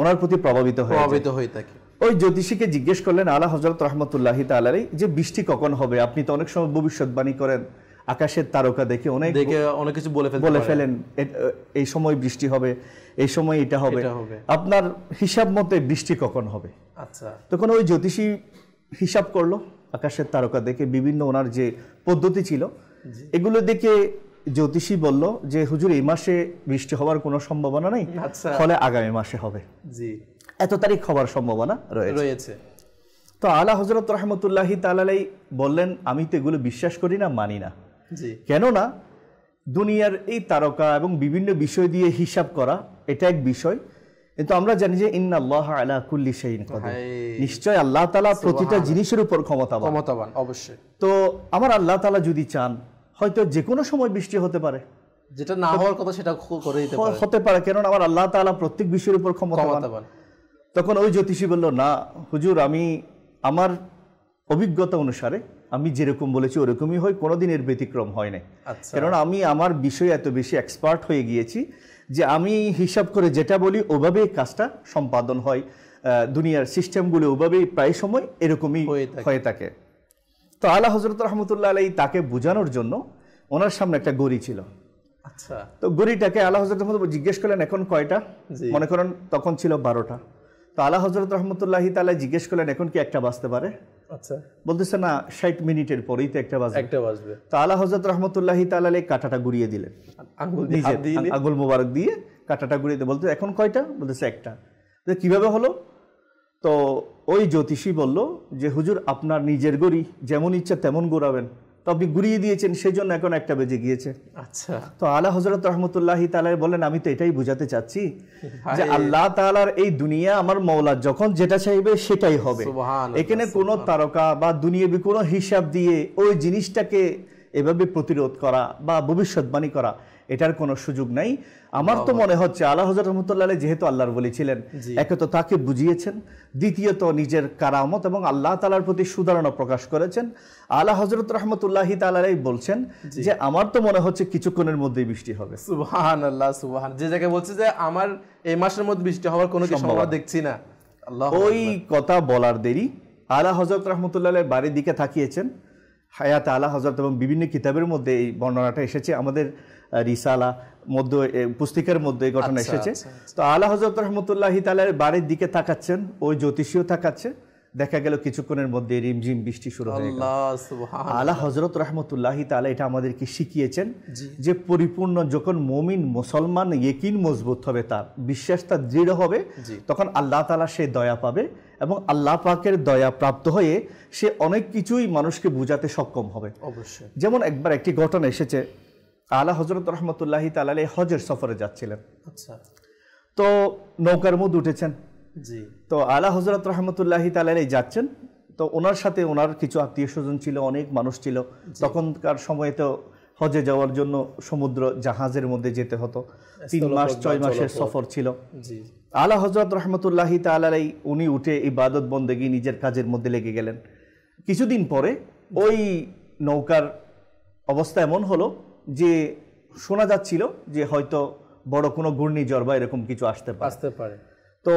ওনার প্রতি প্রভাবিত হয়ে প্রভাবিত হয়ে থাকে ওই জ্যোতিষীকে জিজ্ঞেস করলেন আলা হজরত রহমতুল্লাহি তালাই যে বৃষ্টি কখন হবে আপনি তো অনেক সময় ভবিষ্যৎবাণী করেন আকাশের তারকা দেখে অনেক দেখে অনেক কিছু বলে বলে ফেলেন এই সময় বৃষ্টি হবে এই সময় এটা হবে আপনার হিসাব মতে বৃষ্টি কখন হবে আচ্ছা তখন ওই জ্যোতিষী হিসাব করলো আকাশের তারকা দেখে বিভিন্ন ওনার যে পদ্ধতি ছিল এগুলো দেখে জ্যোতিষী বলল যে হুজুর এই মাসে বৃষ্টি হওয়ার কোনো সম্ভাবনা নেই আচ্ছা। ফলে আগামী মাসে হবে জি এত তারিখ হওয়ার সম্ভাবনা রয়েছে তো আলা হজরত রহমতুল্লাহি তালালাই বললেন আমি তো এগুলো বিশ্বাস করি না মানি না কেননা দুনিয়ার এই তারকা এবং বিভিন্ন বিষয় দিয়ে হিসাব করা এটা এক বিষয় কিন্তু আমরা জানি যে ইন্না আলা কুল্লি শাইন নিশ্চয় আল্লাহ তাআলা প্রতিটা জিনিসের উপর ক্ষমতা ক্ষমতাবান অবশ্যই তো আমার আল্লাহ তালা যদি চান হয়তো যে কোনো সময় বৃষ্টি হতে পারে যেটা না হওয়ার কথা সেটা করে দিতে পারে হতে পারে কেননা আমার আল্লাহ তালা প্রত্যেক বিষয়ের উপর ক্ষমতাবান তখন ওই জ্যোতিষী বলল না হুজুর আমি আমার অভিজ্ঞতা অনুসারে আমি যেরকম বলেছি ওরকমই হয় কোনোদিন এর ব্যতিক্রম হয় আচ্ছা। না কারণ আমি আমার বিষয়ে এত বেশি এক্সপার্ট হয়ে গিয়েছি যে আমি হিসাব করে যেটা বলি ওভাবেই কাজটা সম্পাদন হয় দুনিয়ার সিস্টেমগুলো ওভাবেই প্রায় সময় এরকমই হয়ে থাকে তো আল্লাহ হজরত রহমতুল্লাহ আলাই তাকে বোঝানোর জন্য ওনার সামনে একটা গড়ি ছিল আচ্ছা তো গড়িটাকে আল্লাহ হজরত রহমত জিজ্ঞেস করলেন এখন কয়টা মনে করেন তখন ছিল বারোটা তো আল্লাহ হজরত রহমতুল্লাহ তালা জিজ্ঞেস করলেন এখন কি একটা বাঁচতে পারে আচ্ছা। বলতেছে না ষাট মিনিটের পরেই তো একটা বাজবে একটা বাজবে তো আলা হজরত রহমতুল্লাহ তালালে কাঁটাটা গুড়িয়ে দিলেন আঙুল আঙুল মোবারক দিয়ে কাঁটাটা গুড়িয়ে দিয়ে বলতে এখন কয়টা বলতেছে একটা কিভাবে হলো তো ওই জ্যোতিষী বলল যে হুজুর আপনার নিজের গড়ি যেমন ইচ্ছা তেমন গোড়াবেন তো আপনি ঘুরিয়ে দিয়েছেন সেই জন্য এখন একটা বেজে গিয়েছে আচ্ছা তো আল্লাহ হজরত রহমতুল্লাহি তালা বলেন আমি তো এটাই বুঝাতে চাচ্ছি যে আল্লাহ তালার এই দুনিয়া আমার মৌলা যখন যেটা চাইবে সেটাই হবে এখানে কোন তারকা বা দুনিয়াবি কোনো হিসাব দিয়ে ওই জিনিসটাকে এভাবে প্রতিরোধ করা বা ভবিষ্যৎবাণী করা এটার কোনো সুযোগ নাই আমার তো মনে হচ্ছে আল্লাহ হজরত রহমতুল্লাহ যেহেতু আল্লাহর বলেছিলেন একে তো তাকে বুঝিয়েছেন দ্বিতীয়ত নিজের কারামত এবং আল্লাহ তালার প্রতি সুধারণা প্রকাশ করেছেন আল্লাহ হজরত রহমতুল্লাহি তালাই বলছেন যে আমার তো মনে হচ্ছে কিছুক্ষণের মধ্যেই বৃষ্টি হবে সুবাহান আল্লাহ সুবাহান যে জায়গায় বলছে যে আমার এই মাসের মধ্যে বৃষ্টি হওয়ার কোনো সম্ভাবনা দেখছি না ওই কথা বলার দেরি আলা হজরত রহমতুল্লাহ বাড়ির দিকে থাকিয়েছেন হায়াত আলা হজরত এবং বিভিন্ন কিতাবের মধ্যে এই বর্ণনাটা এসেছে আমাদের রিসালা মধ্যে পুস্তিকার মধ্যে এই ঘটনা আচ্ছা, এসেছে আচ্ছা, আচ্ছা। তো আল্লাহ হজরত রহমতুল্লাহি তালার বাড়ির দিকে তাকাচ্ছেন ওই জ্যোতিষীও তাকাচ্ছে দেখা গেল কিছুক্ষণের মধ্যে রিমঝিম বৃষ্টি শুরু হয়ে গেল আল্লাহ হজরত রহমতুল্লাহি তালা এটা আমাদেরকে শিখিয়েছেন যে পরিপূর্ণ যখন মমিন মুসলমান ইয়েকিন মজবুত হবে তার বিশ্বাস তার দৃঢ় হবে তখন আল্লাহ তালা সে দয়া পাবে এবং আল্লাহ পাকের দয়া প্রাপ্ত হয়ে সে অনেক কিছুই মানুষকে বুঝাতে সক্ষম হবে অবশ্যই যেমন একবার একটি ঘটনা এসেছে আলা হজরত রহমতুল্লাহি তালালে হজের সফরে যাচ্ছিলেন আচ্ছা তো নৌকার মধ্যে উঠেছেন জি তো আলা হজরত রহমতুল্লাহি তালালে যাচ্ছেন তো ওনার সাথে ওনার কিছু আত্মীয় স্বজন ছিল অনেক মানুষ ছিল তখনকার সময়ে তো হজে যাওয়ার জন্য সমুদ্র জাহাজের মধ্যে যেতে হতো তিন মাস ছয় মাসের সফর ছিল আলা হজরত রহমতুল্লাহি তালাই উনি উঠে এই বাদত বন্দেগী নিজের কাজের মধ্যে লেগে গেলেন কিছুদিন পরে ওই নৌকার অবস্থা এমন হলো যে শোনা যাচ্ছিল যে হয়তো বড় কোনো ঘূর্ণিঝড় বা এরকম কিছু আসতে পারে আসতে পারে তো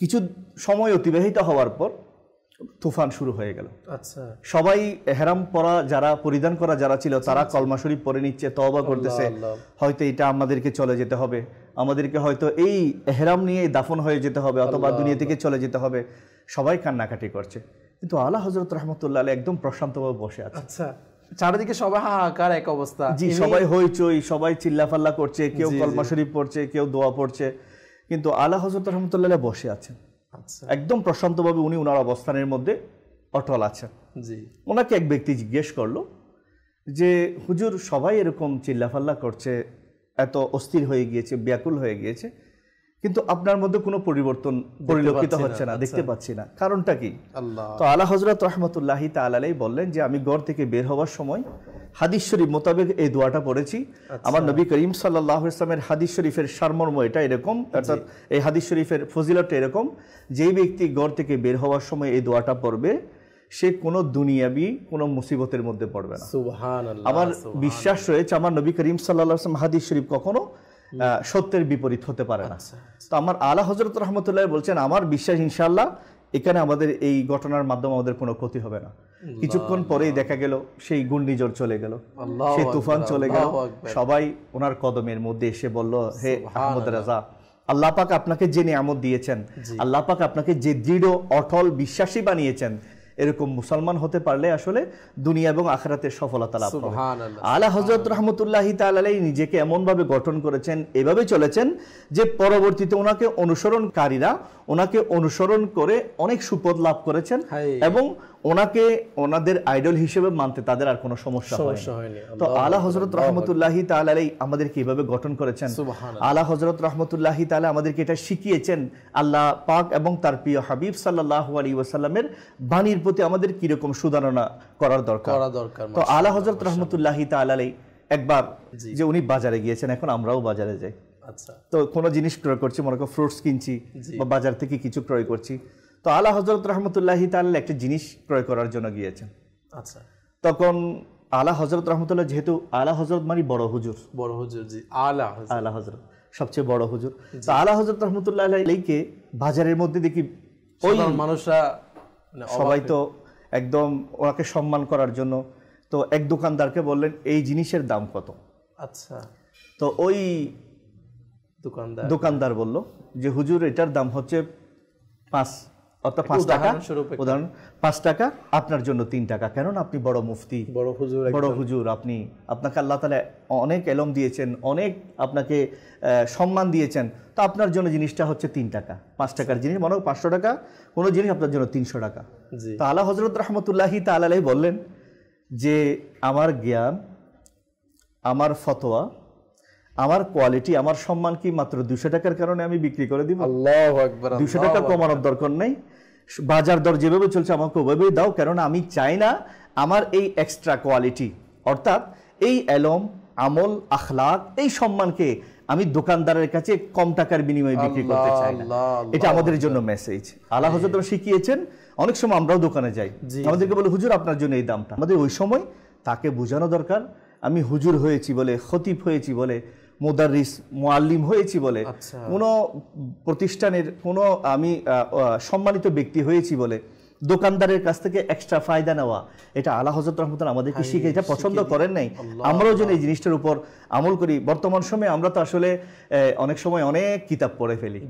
কিছু সময় অতিবাহিত হওয়ার পর তুফান শুরু হয়ে গেল আচ্ছা সবাই হেরাম পরা যারা পরিধান করা যারা ছিল আচ্ছা, তারা আচ্ছা। কলমা শরীফ পরে নিচ্ছে তবা করতেছে হয়তো এটা আমাদেরকে চলে যেতে হবে আমাদেরকে হয়তো এই হেরাম নিয়ে দাফন হয়ে যেতে হবে অথবা দুনিয়া থেকে চলে যেতে হবে সবাই কান্নাকাটি করছে কিন্তু আল্লাহ হজরত রহমতুল্লাহ একদম প্রশান্তভাবে বসে আছে আচ্ছা চারিদিকে সবাই হাহাকার এক অবস্থা জি সবাই হইচই সবাই চিল্লাফাল্লা করছে কেউ কলমা শরীফ পড়ছে কেউ দোয়া পড়ছে কিন্তু আল্লাহ হজরত রহমতুল্লাহ বসে আছেন আচ্ছা। একদম প্রশান্তভাবে উনি ওনার অবস্থানের মধ্যে অটল আছেন জি ওনাকে এক ব্যক্তি জিজ্ঞেস করলো যে হুজুর সবাই এরকম চিল্লাফাল্লা করছে এত অস্থির হয়ে গিয়েছে ব্যাকুল হয়ে গিয়েছে কিন্তু আপনার মধ্যে কোনো পরিবর্তন পরিলক্ষিত হচ্ছে না আচ্ছা। দেখতে পাচ্ছি না কারণটা কি তো আল্লাহ হজরত রহমতুল্লাহি তালাই বললেন যে আমি গড় থেকে বের হওয়ার সময় হাদিস শরীফ মোতাবেক এই দোয়াটা পড়েছি আচ্ছা। আমার নবী করিম সাল্লাহ ইসলামের হাদিস শরীফের সারমর্ম এটা এরকম অর্থাৎ এই হাদিস শরীফের ফজিলত এরকম যেই ব্যক্তি গড় থেকে বের হওয়ার সময় এই দোয়াটা পড়বে সে কোন দুনিয়াবি কোন মুসিবতের মধ্যে পড়বে না আমার বিশ্বাস রয়েছে আমার নবী করিম সাল্লাহ আসলাম হাদিস শরীফ কখনো সত্যের বিপরীত হতে পারে না আচ্ছা, আচ্ছা। তো আমার আলা হজরত রহমতুল্লাহ বলছেন আমার বিশ্বাস ইনশাল্লাহ এখানে আমাদের এই ঘটনার মাধ্যমে আমাদের কোনো ক্ষতি হবে না কিছুক্ষণ পরেই দেখা গেল সেই ঘূর্ণিঝড় চলে গেল সেই তুফান চলে গেল সবাই ওনার কদমের মধ্যে এসে বলল হে আহমদ রাজা আল্লাহ পাক আপনাকে যে নিয়ামত দিয়েছেন আল্লাহ পাক আপনাকে যে দৃঢ় অটল বিশ্বাসী বানিয়েছেন এরকম মুসলমান হতে পারলে আসলে দুনিয়া এবং আখরাতের সফলতা লাভ করবে আলা হজরত রহমতুল্লাহি তালাই নিজেকে এমনভাবে গঠন করেছেন এভাবে চলেছেন যে পরবর্তীতে ওনাকে অনুসরণকারীরা ওনাকে অনুসরণ করে অনেক সুপদ লাভ করেছেন এবং ওনাকে ওনাদের আইডল হিসেবে মানতে তাদের আর কোনো সমস্যা হয়নি তো আলা হজরত রহমতুল্লাহি তালাই আমাদেরকে এভাবে গঠন করেছেন আলা হজরত রহমতুল্লাহি তাহলে আমাদেরকে এটা শিখিয়েছেন আল্লাহ পাক এবং তার প্রিয় হাবিব সাল্লাহ আলী ওয়াসাল্লামের বাণীর প্রতি আমাদের কিরকম সুধারণা করার দরকার তো আলা হজরত রহমতুল্লাহি তালাই একবার যে উনি বাজারে গিয়েছেন এখন আমরাও বাজারে যাই আচ্ছা। তো কোনো জিনিস ক্রয় করছি মনে করো ফ্রুটস কিনছি বা বাজার থেকে কিছু ক্রয় করছি তো আলা হজরত রহমতুল্লাহি তাল একটি জিনিস ক্রয় করার জন্য গিয়েছেন আচ্ছা তখন আলা হজরত রহমতুল্লাহ যেহেতু আলা হজরত মানে বড় হুজুর বড় হুজুর জি আলা আলা হজরত সবচেয়ে বড় হুজুর তো আলা হজরত রহমতুল্লাহ আলাইকে বাজারের মধ্যে দেখি ওই মানুষরা মানে সবাই তো একদম ওনাকে সম্মান করার জন্য তো এক দোকানদারকে বললেন এই জিনিসের দাম কত আচ্ছা তো ওই দোকানদার দোকানদার বলল যে হুজুর এটার দাম হচ্ছে পাঁচ অর্থাৎ পাঁচ টাকা উদাহরণ পাঁচ টাকা আপনার জন্য তিন টাকা কেননা আপনি বড় মুফতি বড় হুজুর বড় হুজুর আপনি আপনাকে আল্লাহ তালা অনেক এলম দিয়েছেন অনেক আপনাকে সম্মান দিয়েছেন তো আপনার জন্য জিনিসটা হচ্ছে তিন টাকা পাঁচ টাকার জিনিস মনে পাঁচশো টাকা কোনো জিনিস আপনার জন্য তিনশো টাকা তো আল্লাহ হজরত রহমতুল্লাহি তালাহি বললেন যে আমার জ্ঞান আমার ফতোয়া আমার কোয়ালিটি আমার সম্মান কি মাত্র দুশো টাকার কারণে আমি বিক্রি করে দিব দুশো টাকা কমানোর দরকার নেই বাজার দর যেভাবে চলছে আমাকে ওভাবেই দাও কেননা আমি চাই না আমার এই এক্সট্রা কোয়ালিটি অর্থাৎ এই অ্যালম আমল আখলাক এই সম্মানকে আমি দোকানদারের কাছে কম টাকার বিনিময়ে বিক্রি করতে চাই না এটা আমাদের জন্য মেসেজ আল্লাহ হজরত শিখিয়েছেন অনেক সময় আমরাও দোকানে যাই আমাদেরকে বলে হুজুর আপনার জন্য এই দামটা আমাদের ওই সময় তাকে বোঝানো দরকার আমি হুজুর হয়েছি বলে খতিফ হয়েছি বলে মোদারিস মোয়াল্লিম হয়েছি বলে আচ্ছা। কোনো প্রতিষ্ঠানের কোনো আমি সম্মানিত ব্যক্তি হয়েছি বলে দোকানদারের কাছ থেকে এক্সট্রা ফায়দা নেওয়া এটা আলা হজরত রহমতুল আমাদেরকে শিখে এটা পছন্দ করেন নাই আমরাও যেন এই জিনিসটার উপর আমল করি বর্তমান সময়ে আমরা তো আসলে অনেক সময় অনেক কিতাব পড়ে ফেলি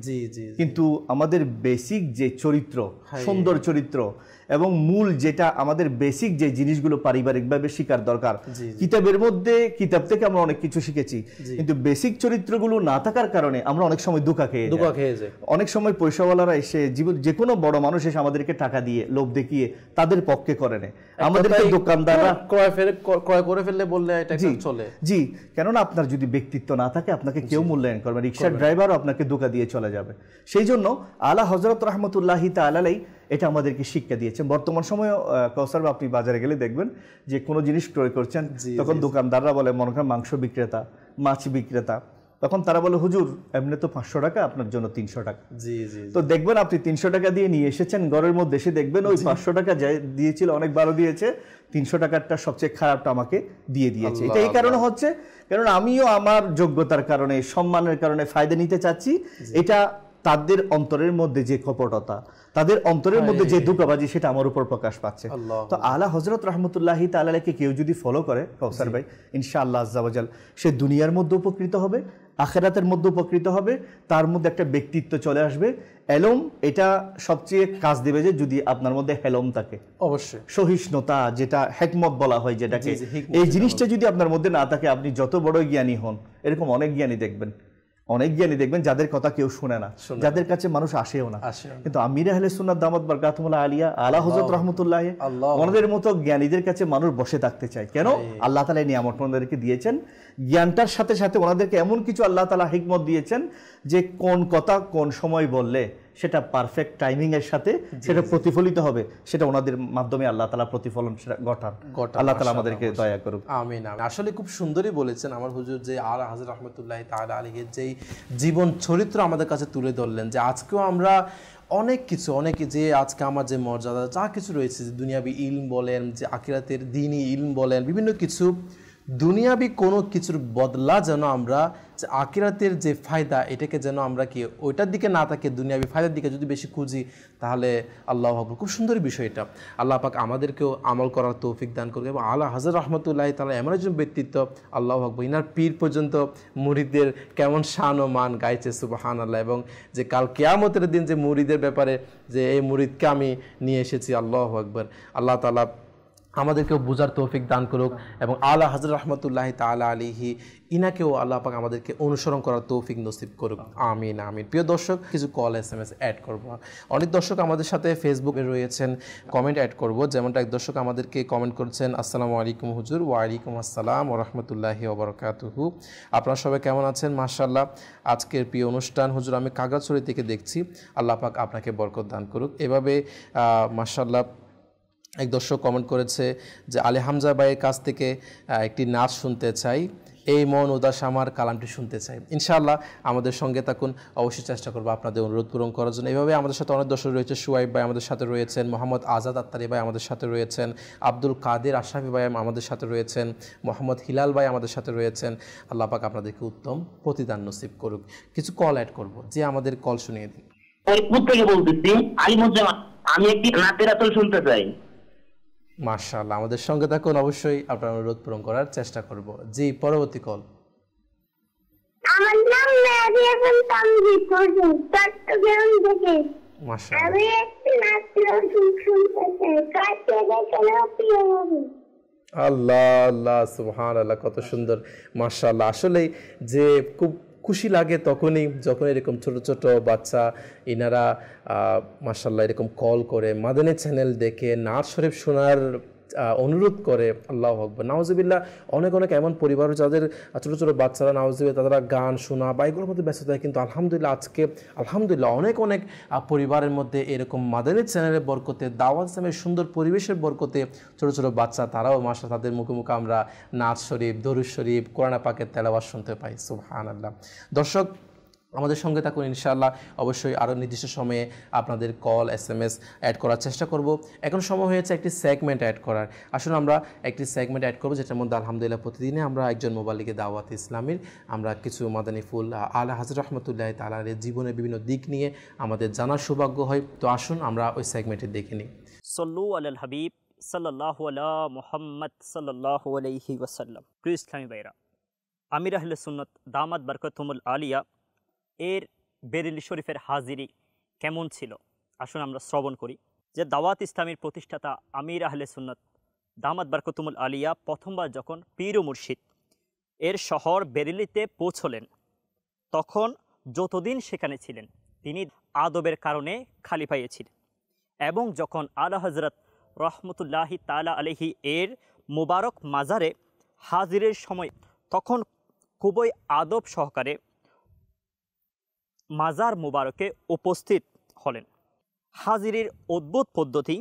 কিন্তু আমাদের বেসিক যে চরিত্র সুন্দর চরিত্র এবং মূল যেটা আমাদের বেসিক যে জিনিসগুলো পারিবারিকভাবে শিকার দরকার কিতাবের মধ্যে কিতাব থেকে আমরা অনেক কিছু শিখেছি কিন্তু বেসিক চরিত্রগুলো না থাকার কারণে আমরা অনেক সময় ধোকা খেয়ে ধোকা খেয়ে যায় অনেক সময় পয়সাওয়ালারা এসে জীবন যে কোনো বড় মানুষ এসে আমাদেরকে টাকা দিয়ে লোভ দেখিয়ে তাদের পক্ষে করে নেয় আমাদের দোকানদাররা ক্রয় ফেলে ক্রয় করে ফেললে বললে এটা কি চলে জি কেননা আপনার যদি ব্যক্তিত্ব না থাকে আপনাকে কেউ মূল্যায়ন করবে রিক্সার ড্রাইভারও আপনাকে দোকা দিয়ে চলে যাবে সেই জন্য আলা হজরত রহমতুল্লাহি তালাই এটা আমাদেরকে শিক্ষা দিয়েছেন বর্তমান সময়ে কৌসার আপনি বাজারে গেলে দেখবেন যে কোনো জিনিস ক্রয় করছেন তখন দোকানদাররা বলে মনে করেন মাংস বিক্রেতা মাছ বিক্রেতা তখন তারা বলে হুজুর এমনি তো পাঁচশো টাকা আপনার জন্য তিনশো টাকা জি জি তো দেখবেন আপনি তিনশো টাকা দিয়ে নিয়ে এসেছেন ঘরের মধ্যে এসে দেখবেন ওই পাঁচশো টাকা দিয়েছিল অনেক ভালো দিয়েছে তিনশো টাকারটা সবচেয়ে খারাপটা আমাকে দিয়ে দিয়েছে এটা এই কারণে হচ্ছে কারণ আমিও আমার যোগ্যতার কারণে সম্মানের কারণে ফায়দা নিতে চাচ্ছি এটা তাদের অন্তরের মধ্যে যে কপটতা তাদের অন্তরের মধ্যে যে দুকাবাজি সেটা আমার উপর প্রকাশ পাচ্ছে তো আলা হজরত রহমতুল্লাহি তালাকে কেউ যদি ফলো করে কৌসার ভাই ইনশাআল্লাহ আজাল সে দুনিয়ার মধ্যে উপকৃত হবে আখেরাতের মধ্যে উপকৃত হবে তার মধ্যে একটা ব্যক্তিত্ব চলে আসবে এলম এটা সবচেয়ে কাজ দেবে যে যদি আপনার মধ্যে হেলম থাকে অবশ্যই সহিষ্ণুতা যেটা হেকমত বলা হয় যেটাকে এই জিনিসটা যদি আপনার মধ্যে না থাকে আপনি যত বড় জ্ঞানী হন এরকম অনেক জ্ঞানী দেখবেন অনেক জ্ঞানী দেখবেন যাদের কথা কেউ শুনে না যাদের কাছে মানুষ আসেও না কিন্তু আমির আহলে সুন্নাত দামত বরকাতুল্লাহ আলিয়া আলা হজরত রহমতুল্লাহ ওনাদের মতো জ্ঞানীদের কাছে মানুষ বসে থাকতে চায় কেন আল্লাহ তালা নিয়ামত ওনাদেরকে দিয়েছেন জ্ঞানটার সাথে সাথে ওনাদেরকে এমন কিছু আল্লাহ তালা হিকমত দিয়েছেন যে কোন কথা কোন সময় বললে সেটা পারফেক্ট টাইমিংয়ের সাথে সেটা প্রতিফলিত হবে সেটা ওনাদের মাধ্যমে আল্লাহ তালা প্রতিফলন সেটা ঘটান আল্লাহ তালা আমাদেরকে দয়া করুক আমিন আসলে খুব সুন্দরই বলেছেন আমার হুজুর যে আর হাজর রহমতুল্লাহ তাহলে আলী যেই জীবন চরিত্র আমাদের কাছে তুলে ধরলেন যে আজকেও আমরা অনেক কিছু অনেকে যে আজকে আমার যে মর্যাদা যা কিছু রয়েছে যে দুনিয়াবি ইলম বলেন যে আখিরাতের দিনই ইলম বলেন বিভিন্ন কিছু দুনিয়াবি কোনো কিছুর বদলা যেন আমরা যে আকিরাতের যে ফায়দা এটাকে যেন আমরা কি ওইটার দিকে না তাকে দুনিয়াবি ফায়দার দিকে যদি বেশি খুঁজি তাহলে আল্লাহ হাবুর খুব সুন্দর বিষয় এটা আল্লাহ পাক আমাদেরকেও আমল করার তৌফিক দান করবে এবং আল্লাহ হাজার রহমতুল্লাহ তাহলে এমন একজন ব্যক্তিত্ব আল্লাহ হাকবু ইনার পীর পর্যন্ত মুড়িদের কেমন শান ও মান গাইছে সুবাহান আল্লাহ এবং যে কাল কেয়ামতের দিন যে মুরিদের ব্যাপারে যে এই মুরিদকে আমি নিয়ে এসেছি আল্লাহ আকবর আল্লাহ তালা আমাদেরকেও বোঝার তৌফিক দান করুক এবং আল্লাহ হাজর রহমতুল্লাহ তালা আলিহি ইনাকেও আল্লাহ পাক আমাদেরকে অনুসরণ করার তৌফিক নসিব করুক আমিন আমিন প্রিয় দর্শক কিছু call S M S add করবো অনেক দর্শক আমাদের সাথে ফেসবুকে রয়েছেন কমেন্ট অ্যাড করব যেমনটা এক দর্শক আমাদেরকে কমেন্ট করছেন আসসালামু আলাইকুম হুজুর ওয়ালাইকুম আসসালাম ওরহমতুল্লাহি রহমতুল্লাহি ওবরকাতহু আপনারা সবাই কেমন আছেন মাশাল্লাহ আজকের প্রিয় অনুষ্ঠান হুজুর আমি কাগজছড়ি থেকে দেখছি আল্লাহ পাক আপনাকে বরকত দান করুক এভাবে মাশাল্লাহ এক দর্শক কমেন্ট করেছে যে আলে হামজা ভাইয়ের কাছ থেকে একটি নাচ শুনতে চাই এই মন উদাস আমার কালামটি শুনতে চাই ইনশাআল্লাহ আমাদের সঙ্গে থাকুন অবশ্যই চেষ্টা করবো আপনাদের অনুরোধ পূরণ করার জন্য এইভাবে আমাদের সাথে অনেক দর্শক রয়েছে সুয়াইব ভাই আমাদের সাথে রয়েছেন মোহাম্মদ আজাদ আত্তারি ভাই আমাদের সাথে রয়েছেন আব্দুল কাদের আশাফি ভাই আমাদের সাথে রয়েছেন মোহাম্মদ হিলাল ভাই আমাদের সাথে রয়েছেন আল্লাহ পাক আপনাদেরকে উত্তম প্রতিদান নসিব করুক কিছু কল অ্যাড করব যে আমাদের কল শুনিয়ে দিন আমি একটি নাতের আসল শুনতে চাই মার্শাল আমাদের সঙ্গে থাকুন অবশ্যই আপনার অনুরোধ পূরণ করার চেষ্টা করব জি পরবর্তী কল আমার নাম মেহেদি হাসান তামজি চট্টগ্রাম থেকে আল্লাহ আল্লাহ সুহান আল্লাহ কত সুন্দর মার্শাল্লাহ আসলে যে খুব খুশি লাগে তখনই যখন এরকম ছোট ছোট বাচ্চা এনারা মার্শাল্লাহ এরকম কল করে মাদানী চ্যানেল দেখে নার শরীফ শোনার অনুরোধ করে আল্লাহ হকবর নাওজবিল্লা অনেক অনেক এমন পরিবার যাদের ছোটো ছোটো বাচ্চারা নাওজবিল্লা তারা গান শোনা বা এগুলোর মধ্যে ব্যস্ত থাকে কিন্তু আলহামদুলিল্লাহ আজকে আলহামদুলিল্লাহ অনেক অনেক পরিবারের মধ্যে এরকম মাদারি চ্যানেলের বরকতে দাওয়াত ইসলামের সুন্দর পরিবেশের বরকতে ছোটো ছোটো বাচ্চা তারাও মাসা তাদের মুখে মুখে আমরা নাচ শরীফ দরুদ শরীফ কোরআনা পাকের তেলাবাস শুনতে পাই সুবাহ আল্লাহ দর্শক আমাদের সঙ্গে থাকুন ইনশাআল্লাহ অবশ্যই আরও নির্দিষ্ট সময়ে আপনাদের call S M S add করার চেষ্টা করব এখন সময় হয়েছে একটি সেগমেন্ট অ্যাড করার আসলে আমরা একটি সেগমেন্ট অ্যাড করব যেটার মধ্যে আলহামদুলিল্লাহ প্রতিদিনে আমরা একজন মোবাইলকে দাওয়াত ইসলামীর আমরা কিছু মাদানী ফুল আল হাজর রহমতুল্লাহ তালের জীবনের বিভিন্ন দিক নিয়ে আমাদের জানার সৌভাগ্য হয় তো আসুন আমরা ওই সেগমেন্টে দেখে নিই সল্লু আল হাবিব সাল্লাহ মোহাম্মদ সাল্লাহ আলহি ওয়াসাল্লাম প্রিয় ইসলামী বাইরা আমির আহলে সুন্নত দামাত বরকতমুল আলিয়া এর বেরেলি শরীফের হাজিরি কেমন ছিল আসুন আমরা শ্রবণ করি যে দাওয়াত ইসলামের প্রতিষ্ঠাতা আমির আহলে সুন্নত দামাত বারকতুমুল আলিয়া প্রথমবার যখন পীর মুর্শিদ এর শহর বেরেলিতে পৌঁছলেন তখন যতদিন সেখানে ছিলেন তিনি আদবের কারণে খালি পাইয়েছিলেন এবং যখন আলা হজরত রহমতুল্লাহি তালা আলহি এর মুবারক মাজারে হাজিরের সময় তখন খুবই আদব সহকারে মাজার মুবারকে উপস্থিত হলেন হাজিরির অদ্ভুত পদ্ধতি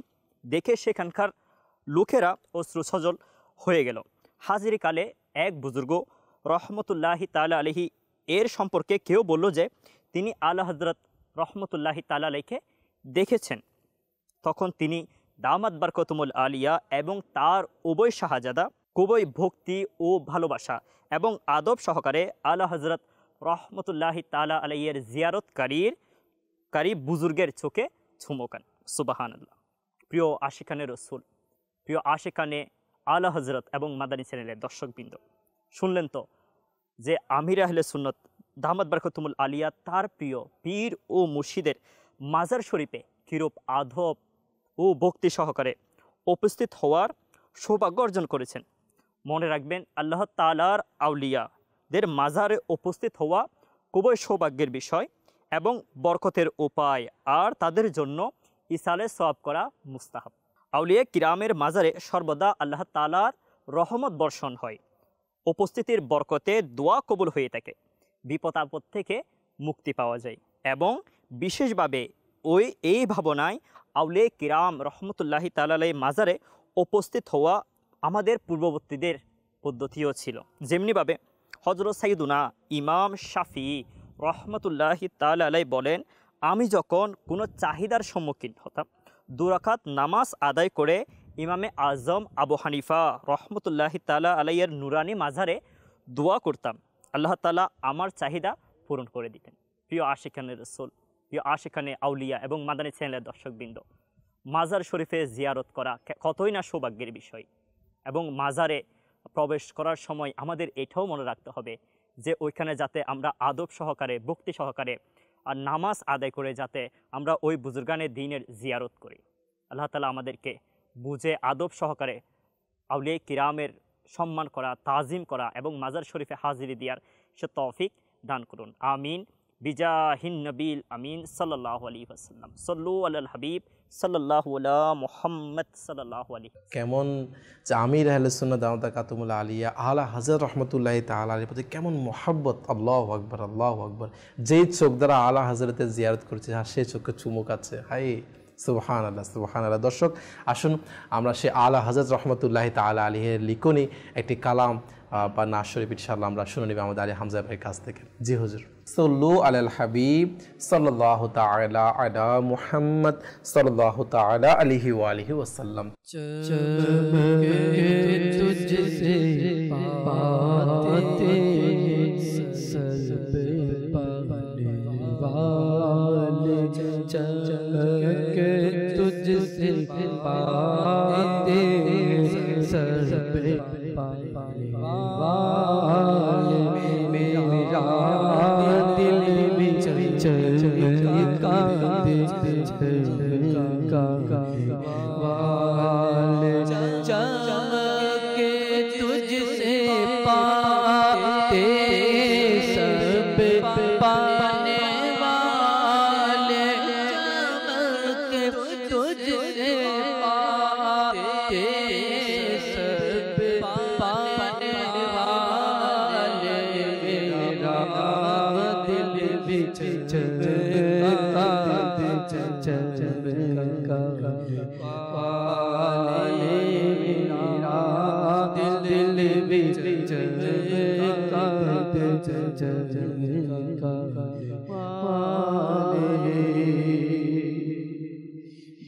দেখে সেখানকার লোকেরা অশ্রুসজল হয়ে গেল হাজিরিকালে এক বুজুর্গ রহমতুল্লাহি তালা আলহি এর সম্পর্কে কেউ বলল যে তিনি আল হজরত রহমতুল্লাহি তালা আলহিকে দেখেছেন তখন তিনি দামাত বারকতমুল আলিয়া এবং তার উভয় শাহজাদা খুবই ভক্তি ও ভালোবাসা এবং আদব সহকারে আলা হজরত রহমতুল্লাহি তালা আলাইয়ের জিয়ারতকারীর কারি বুজুর্গের চোখে ছুমকান সুবাহান আল্লাহ প্রিয় আশিকানে রসুল প্রিয় আশিকানে আলা হজরত এবং মাদানী চ্যানেলের দর্শকবৃন্দ শুনলেন তো যে আমির আহলে সুন্নত দাহমদ বরকতুমুল আলিয়া তার প্রিয় পীর ও মুর্শিদের মাজার শরীফে কিরূপ আধব ও ভক্তি সহকারে উপস্থিত হওয়ার সৌভাগ্য অর্জন করেছেন মনে রাখবেন আল্লাহ তালার আউলিয়া দের মাজারে উপস্থিত হওয়া খুবই সৌভাগ্যের বিষয় এবং বরকতের উপায় আর তাদের জন্য ইসালে সব করা মুস্তাহাব আউলিয়ে কিরামের মাজারে সর্বদা আল্লাহ তালার রহমত বর্ষণ হয় উপস্থিতির বরকতে দোয়া কবুল হয়ে থাকে বিপদ আপদ থেকে মুক্তি পাওয়া যায় এবং বিশেষভাবে ওই এই ভাবনায় আউলে কিরাম রহমতুল্লাহি তালালে মাজারে উপস্থিত হওয়া আমাদের পূর্ববর্তীদের পদ্ধতিও ছিল যেমনিভাবে হজরত সাইদুনা ইমাম শাফি রহমতুল্লাহ তাল আলাই বলেন আমি যখন কোনো চাহিদার সম্মুখীন হতাম দুরাকাত নামাজ আদায় করে ইমামে আজম আবু হানিফা রহমতুল্লাহ তালা আলাইয়ের নুরানি মাঝারে দোয়া করতাম আল্লাহ তালা আমার চাহিদা পূরণ করে দিতেন প্রিয় আশেখানের রসুল প্রিয় আশেখানে আউলিয়া এবং মাদানী চ্যানেলের দর্শকবৃন্দ মাজার শরীফে জিয়ারত করা কতই না সৌভাগ্যের বিষয় এবং মাজারে প্রবেশ করার সময় আমাদের এটাও মনে রাখতে হবে যে ওইখানে যাতে আমরা আদব সহকারে ভক্তি সহকারে আর নামাজ আদায় করে যাতে আমরা ওই বুজুর্গানের দিনের জিয়ারত করি আল্লাহ তালা আমাদেরকে বুঝে আদব সহকারে আউলে কিরামের সম্মান করা তাজিম করা এবং মাজার শরীফে হাজিরি দেওয়ার সে তৌফিক দান করুন আমিন বিজাহিন নবীল আমিন সাল্লাহ আলী আসাল্লাম সল্লু আল হাবিব কেমন যে আমির আহলসুল্লা আলিয়া আলা হাজার রহমতুল্লাহ তাল্লাহ প্রতি কেমন মোহাব্বত আল্লাহ আকবর আল্লাহ আকবর যেই চোখ দ্বারা আলা হাজরতে জিয়ারত করছে আর সেই চোখকে চুমুক আছে হাই সুবহান আল্লাহ সুবহান আল্লাহ দর্শক আসুন আমরা সে আল্লাহ হাজর রহমতুল্লাহ তালা আলিহের লিখনি একটি কালাম বা পিঠ ইনশাল্লাহ আমরা শুনে নিবি আমাদের আলী হামজা ভাইয়ের কাছ থেকে জি হুজুর صلوا على الحبيب صلى الله تعالى على محمد صلى الله تعالى عليه وآله وسلم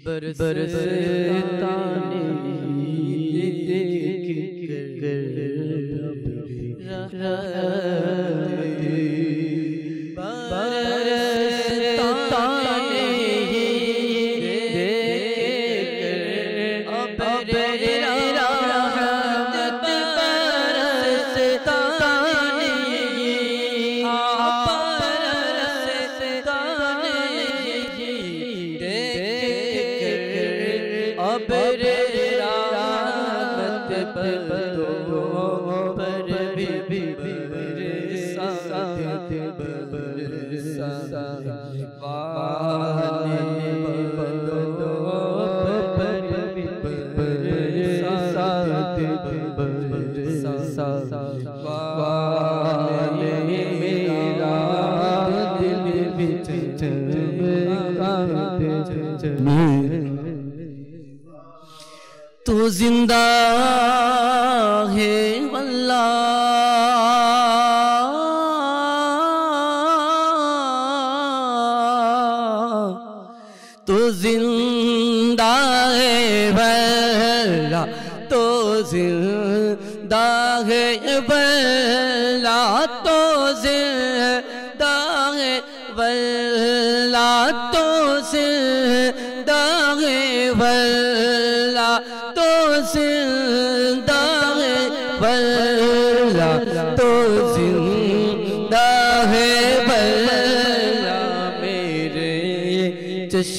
برستا نہیں دیکھ জিন্দা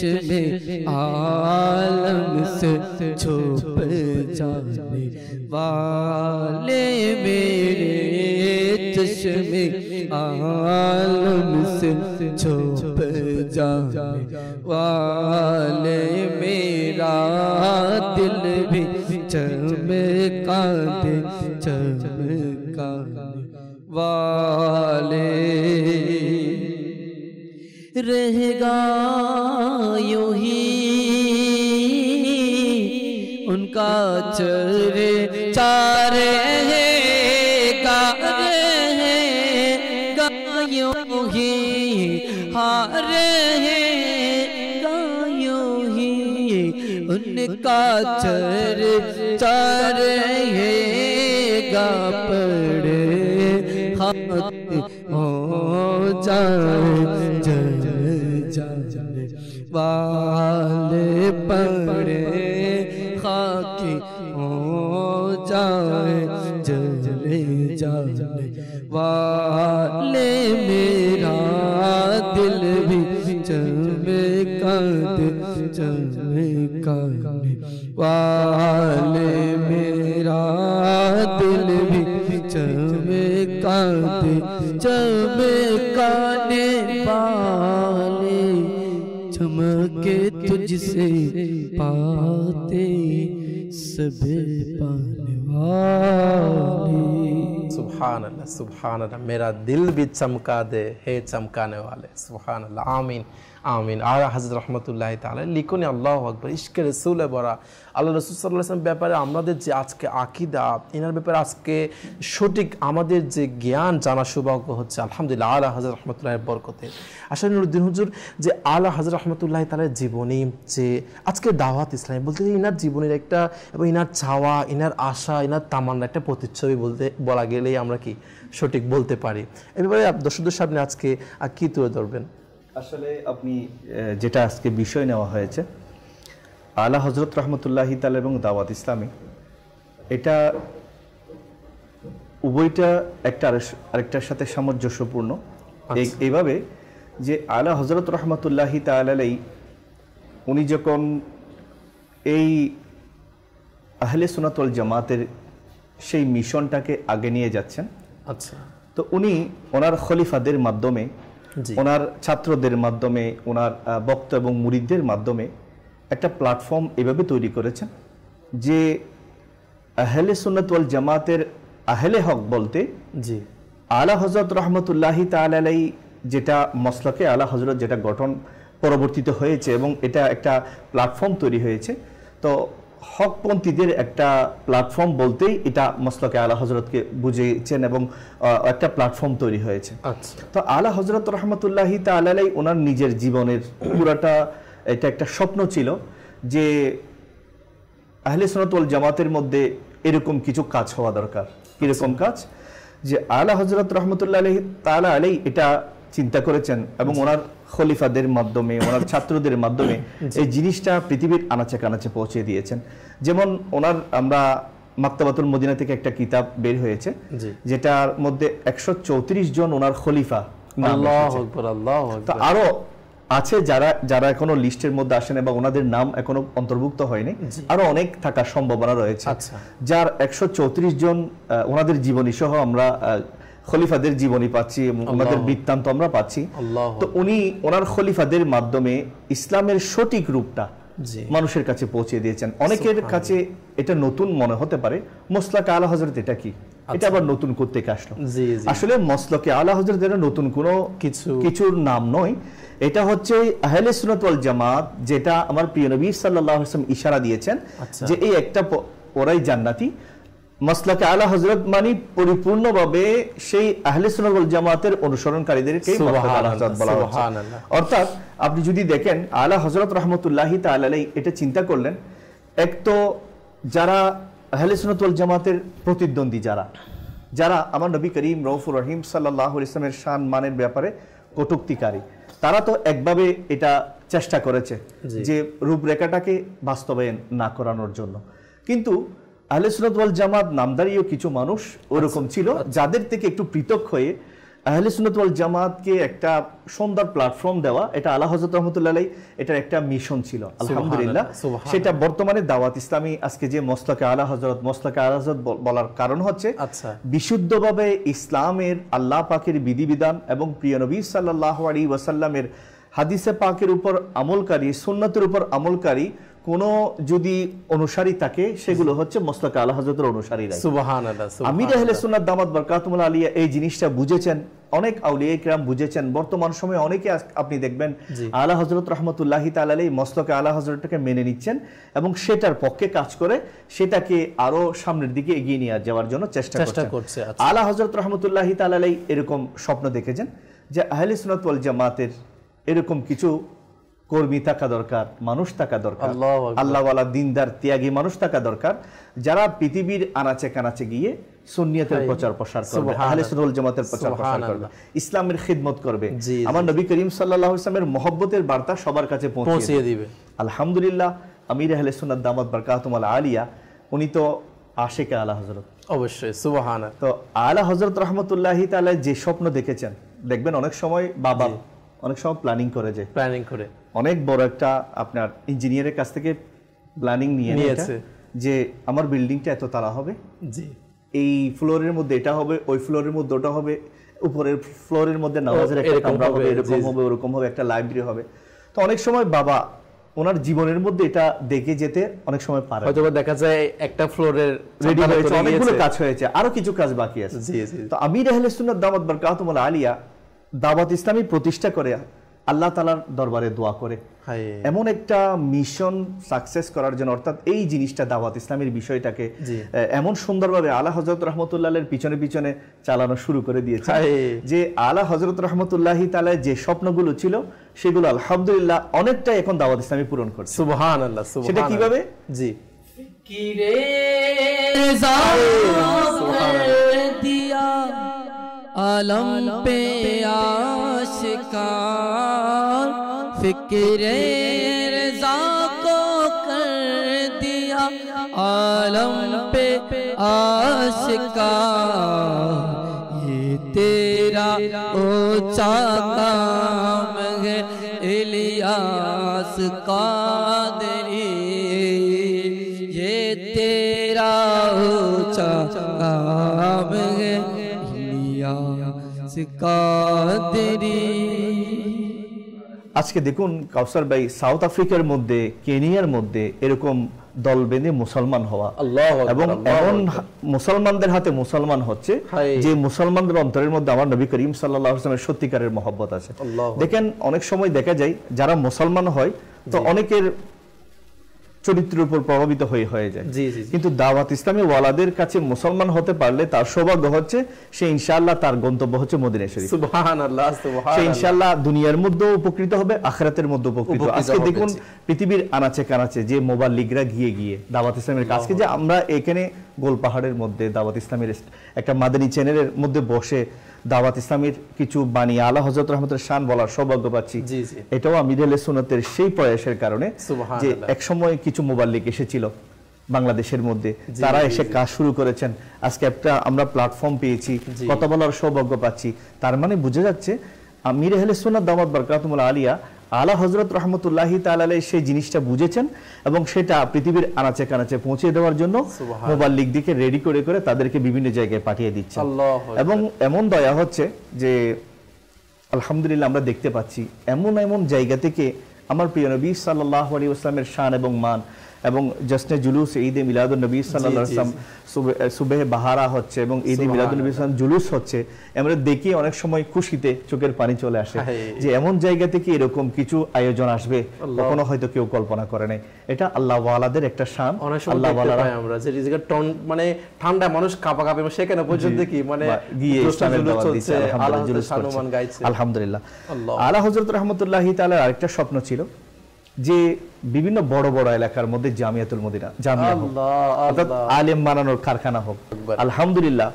عالم سے سھوپ جانے والے میرے عالم سے چھوپ جانے والے میرا دل بھی چ ہار ہے گایوں ہی ان کا چر چار ہے گا پڑے ہاتھ ہو جائے جل جل والے پڑے خاکی ہو جائے جل جل والے جسے پاتے سب پانے والے سبحان اللہ اللہ سبحان میرا دل بھی چمکا دے ہے چمکانے والے سبحان اللہ آمین আমিন আর হাজর রহমতুল্লাহ তালা লিখুন আল্লাহ আকবর ইস্কের রসুলে বরা আল্লাহ রসুল সাল্লাহাম ব্যাপারে আমাদের যে আজকে আকিদা এনার ব্যাপারে আজকে সঠিক আমাদের যে জ্ঞান জানা সৌভাগ্য হচ্ছে আলহামদুলিল্লাহ আল্লাহ হাজর রহমতুল্লাহের বরকতে আসলে নুরুদ্দিন হুজুর যে আল্লাহ হাজর রহমতুল্লাহ তালের জীবনী যে আজকে দাওয়াত ইসলামী বলতে ইনার জীবনের একটা এবং ইনার চাওয়া ইনার আশা ইনার তামান্না একটা প্রতিচ্ছবি বলতে বলা গেলেই আমরা কি সঠিক বলতে পারি এ ব্যাপারে দর্শকদের সামনে আজকে কি তুলে ধরবেন আসলে আপনি যেটা আজকে বিষয় নেওয়া হয়েছে আলা হজরত রহমতুল্লাহি তাল এবং দাওয়াত ইসলামী এটা উভয়টা একটা আরেকটার সাথে সামঞ্জস্যপূর্ণ আচ্ছা। এইভাবে যে আলা হজরত রহমতুল্লাহি তালাই উনি যখন এই আহলে সোনাতল জামাতের সেই মিশনটাকে আগে নিয়ে যাচ্ছেন আচ্ছা তো উনি ওনার খলিফাদের মাধ্যমে ওনার ছাত্রদের মাধ্যমে ওনার বক্ত এবং মুরিদদের মাধ্যমে একটা প্ল্যাটফর্ম এভাবে তৈরি করেছেন যে আহলে সুনাতওয়াল জামাতের আহলে হক বলতে জি আলা হজরত রহমতুল্লাহি তালাই যেটা মসলাকে আলা হজরত যেটা গঠন পরবর্তীতে হয়েছে এবং এটা একটা প্ল্যাটফর্ম তৈরি হয়েছে তো হকপন্থীদের একটা প্ল্যাটফর্ম বলতেই এটা মসলকে আলা হজরতকে বুঝিয়েছেন এবং একটা প্ল্যাটফর্ম তৈরি হয়েছে আচ্ছা। তো আলা হজরত রহমতুল্লাহি তালাই ওনার নিজের জীবনের পুরাটা এটা একটা স্বপ্ন ছিল যে আহলে সনাতল জামাতের মধ্যে এরকম কিছু কাজ হওয়া দরকার কিরকম আচ্ছা। কাজ যে আলা হজরত রহমতুল্লাহ তালা আলাই এটা চিন্তা করেছেন এবং ওনার খলিফাদের মাধ্যমে ওনার ছাত্রদের মাধ্যমে এই জিনিসটা পৃথিবীর আনাচে কানাচে পৌঁছে দিয়েছেন যেমন ওনার আমরা মাক্তাবাতুল মদিনা থেকে একটা কিতাব বের হয়েছে যেটার মধ্যে একশো চৌত্রিশ জন ওনার খলিফা আরো আছে যারা যারা এখনো লিস্টের মধ্যে আসেন এবং ওনাদের নাম এখনো অন্তর্ভুক্ত হয়নি আরো অনেক থাকার সম্ভাবনা রয়েছে আচ্ছা। যার একশো জন ওনাদের জীবনী সহ আমরা খলিফাদের জীবনী পাচ্ছি ওনাদের বৃত্তান্ত আমরা পাচ্ছি তো উনি ওনার খলিফাদের মাধ্যমে ইসলামের সঠিক রূপটা মানুষের কাছে পৌঁছে দিয়েছেন অনেকের কাছে এটা নতুন মনে হতে পারে মোসলাকে আলা হজরত এটা কি আচ্ছা। এটা আবার নতুন করতে আসলো আসলে মসলকে আলা হজরত এটা নতুন কোনো কিছু কিছুর নাম নয় এটা হচ্ছে আহলে জামাত যেটা আমার প্রিয় নবী সাল্লাহ ইশারা দিয়েছেন আচ্ছা। যে এই একটা ওরাই জান্নাতি মাসলাকে আলা হজরত মানি পরিপূর্ণভাবে সেই আহলে সুনগল জামাতের অনুসরণকারীদেরকে অর্থাৎ আপনি যদি দেখেন আলা হজরত রহমতুল্লাহি তালাই এটা চিন্তা করলেন এক তো যারা আহলে সুনতুল জামাতের প্রতিদ্বন্দ্বী যারা যারা আমার নবী করিম রৌফুর রহিম সাল্লাহ ইসলামের শান মানের ব্যাপারে কটুক্তিকারী তারা তো একভাবে এটা চেষ্টা করেছে যে রূপরেখাটাকে বাস্তবায়ন না করানোর জন্য কিন্তু আহলে সুনতওয়াল জামাত নামদারিও কিছু মানুষ ওরকম আচ্ছা, ছিল আচ্ছা। যাদের থেকে একটু পৃথক হয়ে জামাতকে একটা সুন্দর প্ল্যাটফর্ম দেওয়া এটা হজরত রহমতুল্লাহ এটার একটা মিশন ছিল আলহামদুলিল্লাহ সেটা বর্তমানে দাওয়াত ইসলামী আজকে যে হজরত হজরত বলার কারণ হচ্ছে আচ্ছা। বিশুদ্ধভাবে ইসলামের আল্লাহ পাকের বিধিবিধান এবং প্রিয় নবী সাল্লাহ আলী ওয়াসাল্লামের হাদিসে পাকের উপর আমলকারী সুন্নতের উপর আমলকারী কোন যদি অনুসারী থাকে সেগুলো হচ্ছে মোস্তাক আল হজরতের অনুসারীরা আমির আহলে সুন্নাত দামাত বরকাতুল আলিয়া এই জিনিসটা বুঝেছেন অনেক আউলিয়া কিরাম বুঝেছেন বর্তমান সময়ে অনেকে আপনি দেখবেন আলা হজরত রহমতুল্লাহ তালালে এই মস্তকে আলা হজরতটাকে মেনে নিচ্ছেন এবং সেটার পক্ষে কাজ করে সেটাকে আরো সামনের দিকে এগিয়ে নিয়ে যাওয়ার জন্য চেষ্টা করছে আচ্ছা। আলা হজরত রহমতুল্লাহ তালালাই এরকম স্বপ্ন দেখেছেন যে আহলে সুনাত জামাতের এরকম কিছু কর্মী থাকা দরকার মানুষ থাকা দরকার আল্লাহওয়ালা দিনদার ত্যাগী মানুষ থাকা দরকার যারা পৃথিবীর আনাচে কানাচে গিয়ে প্রচার প্রসার করবে আহলে সুনুল জামাতের প্রচার প্রসার করবে ইসলামের খিদমত করবে আমার নবী করিম ইসলামের মহব্বতের বার্তা সবার কাছে পৌঁছে দিবে আলহামদুলিল্লাহ আমির আহলে আলিয়া উনি তো আশেকা আলা হজরত অবশ্যই সুবহানাল্লাহ তো আলা হযরত রহমাতুল্লাহি তাআলা যে স্বপ্ন দেখেছেন দেখবেন অনেক সময় বাবা অনেক সময় প্ল্যানিং করে যে প্ল্যানিং করে অনেক বড় একটা আপনার ইঞ্জিনিয়ারের কাছ থেকে প্ল্যানিং নিয়ে নিয়েছে যে আমার বিল্ডিংটা এত তারা হবে জি এই ফ্লোরের মধ্যে এটা হবে ওই ফ্লোরের মধ্যে ওটা হবে উপরের ফ্লোরের মধ্যে নামাজের একটা কামরা হবে এরকম হবে ওরকম হবে একটা লাইব্রেরি হবে তো অনেক সময় বাবা ওনার জীবনের মধ্যে এটা দেখে যেতে অনেক সময় পারে হয়তো দেখা যায় একটা ফ্লোরের রেডি হয়েছে অনেকগুলো কাজ হয়েছে আরো কিছু কাজ বাকি আছে তো আমি রাহলে সুন্নাত দামাত বরকাতুল আলিয়া দাওয়াত ইসলামী প্রতিষ্ঠা করে আল্লাহ তালার দরবারে দোয়া করে এমন একটা মিশন সাকসেস করার জন্য অর্থাৎ এই জিনিসটা দাওয়াত ইসলামের বিষয়টাকে এমন সুন্দরভাবে আলা হজরত রহমতুল্লাহের পিছনে পিছনে চালানো শুরু করে দিয়েছে যে আলা হজরত রহমতুল্লাহি তালা যে স্বপ্নগুলো ছিল সেগুলো আলহামদুলিল্লাহ অনেকটাই এখন দাওয়াত ইসলামী পূরণ করছে সুবহান আল্লাহ সেটা কিভাবে জি কি দিয়া عالم پہ آشکار فکر رضا کو کر دیا عالم پہ آشکار یہ تیرا اوچا کام ہے الیاس کا আজকে দেখুন কাউসার ভাই সাউথ আফ্রিকার মধ্যে কেনিয়ার মধ্যে এরকম দল বেঁধে মুসলমান হওয়া আল্লাহ এবং এমন মুসলমানদের হাতে মুসলমান হচ্ছে যে মুসলমানদের অন্তরের মধ্যে আমার নবী করিম সাল্লামের সত্যিকারের মহব্বত আছে দেখেন অনেক সময় দেখা যায় যারা মুসলমান হয় তো অনেকের চরিত্রের উপর প্রভাবিত হয়ে হয়ে যায় কিন্তু দাওয়াত ইসলামী ওয়ালাদের কাছে মুসলমান হতে পারলে তার সৌভাগ্য হচ্ছে সে ইনশাল্লাহ তার গন্তব্য হচ্ছে মদিনা শরীফ সে ইনশাআল্লাহ দুনিয়ার মধ্যে উপকৃত হবে আখরাতের মধ্যে উপকৃত আজকে দেখুন পৃথিবীর আনাচে কানাচে যে মোবাইল লিগরা গিয়ে গিয়ে দাওয়াত ইসলামের কাছে যে আমরা এখানে গোল পাহাড়ের মধ্যে দাওয়াত ইসলামের একটা মাদানী চ্যানেলের মধ্যে বসে দাওয়াত ইসলামের কিছু বাণী আল্লাহ হজরত রহমতের শান বলার সৌভাগ্য পাচ্ছি এটাও মিডেল সুনতের সেই প্রয়াসের কারণে যে একসময় কিছু মোবাইল মোবাল্লিক এসেছিল বাংলাদেশের মধ্যে তারা এসে কাজ শুরু করেছেন আজকে একটা আমরা প্ল্যাটফর্ম পেয়েছি কথা বলার সৌভাগ্য পাচ্ছি তার মানে বুঝে যাচ্ছে মিরে হেলে সোনার দাওয়াত বারকাতুমুল আলিয়া আলা হজরত রহমতুল্লাহি তালালে সেই জিনিসটা বুঝেছেন এবং সেটা পৃথিবীর আনাচে কানাচে পৌঁছে দেওয়ার জন্য মোবাল্লিক দিকে রেডি করে করে তাদেরকে বিভিন্ন জায়গায় পাঠিয়ে দিচ্ছে এবং এমন দয়া হচ্ছে যে আলহামদুলিল্লাহ আমরা দেখতে পাচ্ছি এমন এমন জায়গা থেকে আমার প্রিয় নবী সাল্লাহ আলী আসলামের শান এবং মান এবং জশ্নে জুলুস ঈদে মিলাদুলনবী সাল্লাম সুবেহ বাহারা হচ্ছে এবং ঈদে মিলাদুলনবী সাল্লাম জুলুস হচ্ছে আমরা দেখি অনেক সময় খুশিতে চোখের পানি চলে আসে যে এমন জায়গা থেকে এরকম কিছু আয়োজন আসবে কখনো হয়তো কেউ কল্পনা করে নাই এটা আল্লাহ ওয়ালাদের একটা শান আল্লাহ আমরা যে টন মানে ঠান্ডা মানুষ কাঁপা কাঁপে সেখানে পর্যন্ত কি মানে গিয়ে আলহামদুলিল্লাহ আলহামদুলিল্লাহ আল্লাহ হজরত রহমতুল্লাহ তাআলার আরেকটা স্বপ্ন ছিল যে বিভিন্ন বড় বড় এলাকার মধ্যে জামিয়াতুল মদিনা জামিয়া হোক অর্থাৎ আলেম বানানোর কারখানা হোক আলহামদুলিল্লাহ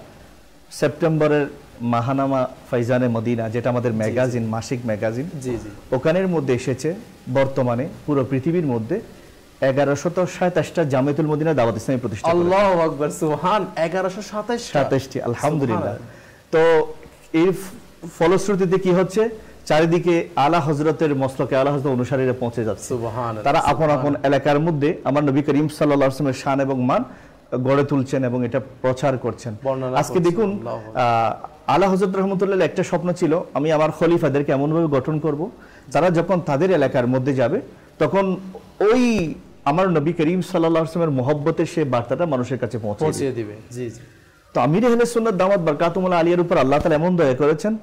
সেপ্টেম্বরের মাহানামা ফাইজানে মদিনা যেটা আমাদের ম্যাগাজিন মাসিক ম্যাগাজিন ওখানের মধ্যে এসেছে বর্তমানে পুরো পৃথিবীর মধ্যে এগারোশত সাতাশটা জামিয়াতুল মদিনা দাওয়াত ইসলামী প্রতিষ্ঠা আল্লাহ আকবর সুহান এগারোশো সাতাশ সাতাশটি আলহামদুলিল্লাহ তো এই ফলশ্রুতিতে কি হচ্ছে চারিদিকে আলা হজরতের মস্তকে আলা হজরত অনুসারীরা পৌঁছে যাচ্ছে তারা আপন আপন এলাকার মধ্যে আমার নবী করিম সাল্লা আসলামের শান এবং মান গড়ে তুলছেন এবং এটা প্রচার করছেন আজকে দেখুন আলা হজরত রহমতুল্লাহ একটা স্বপ্ন ছিল আমি আমার খলিফাদেরকে এমনভাবে গঠন করব তারা যখন তাদের এলাকার মধ্যে যাবে তখন ওই আমার নবী করিম সাল্লাহ আসলামের মহব্বতে সে বার্তাটা মানুষের কাছে পৌঁছে দিবে তো আমির হেলে সুন্নাত দামাত বা কাতুমুল্লাহ আলিয়ার উপর আল্লাহ তালা এমন দয়া করেছেন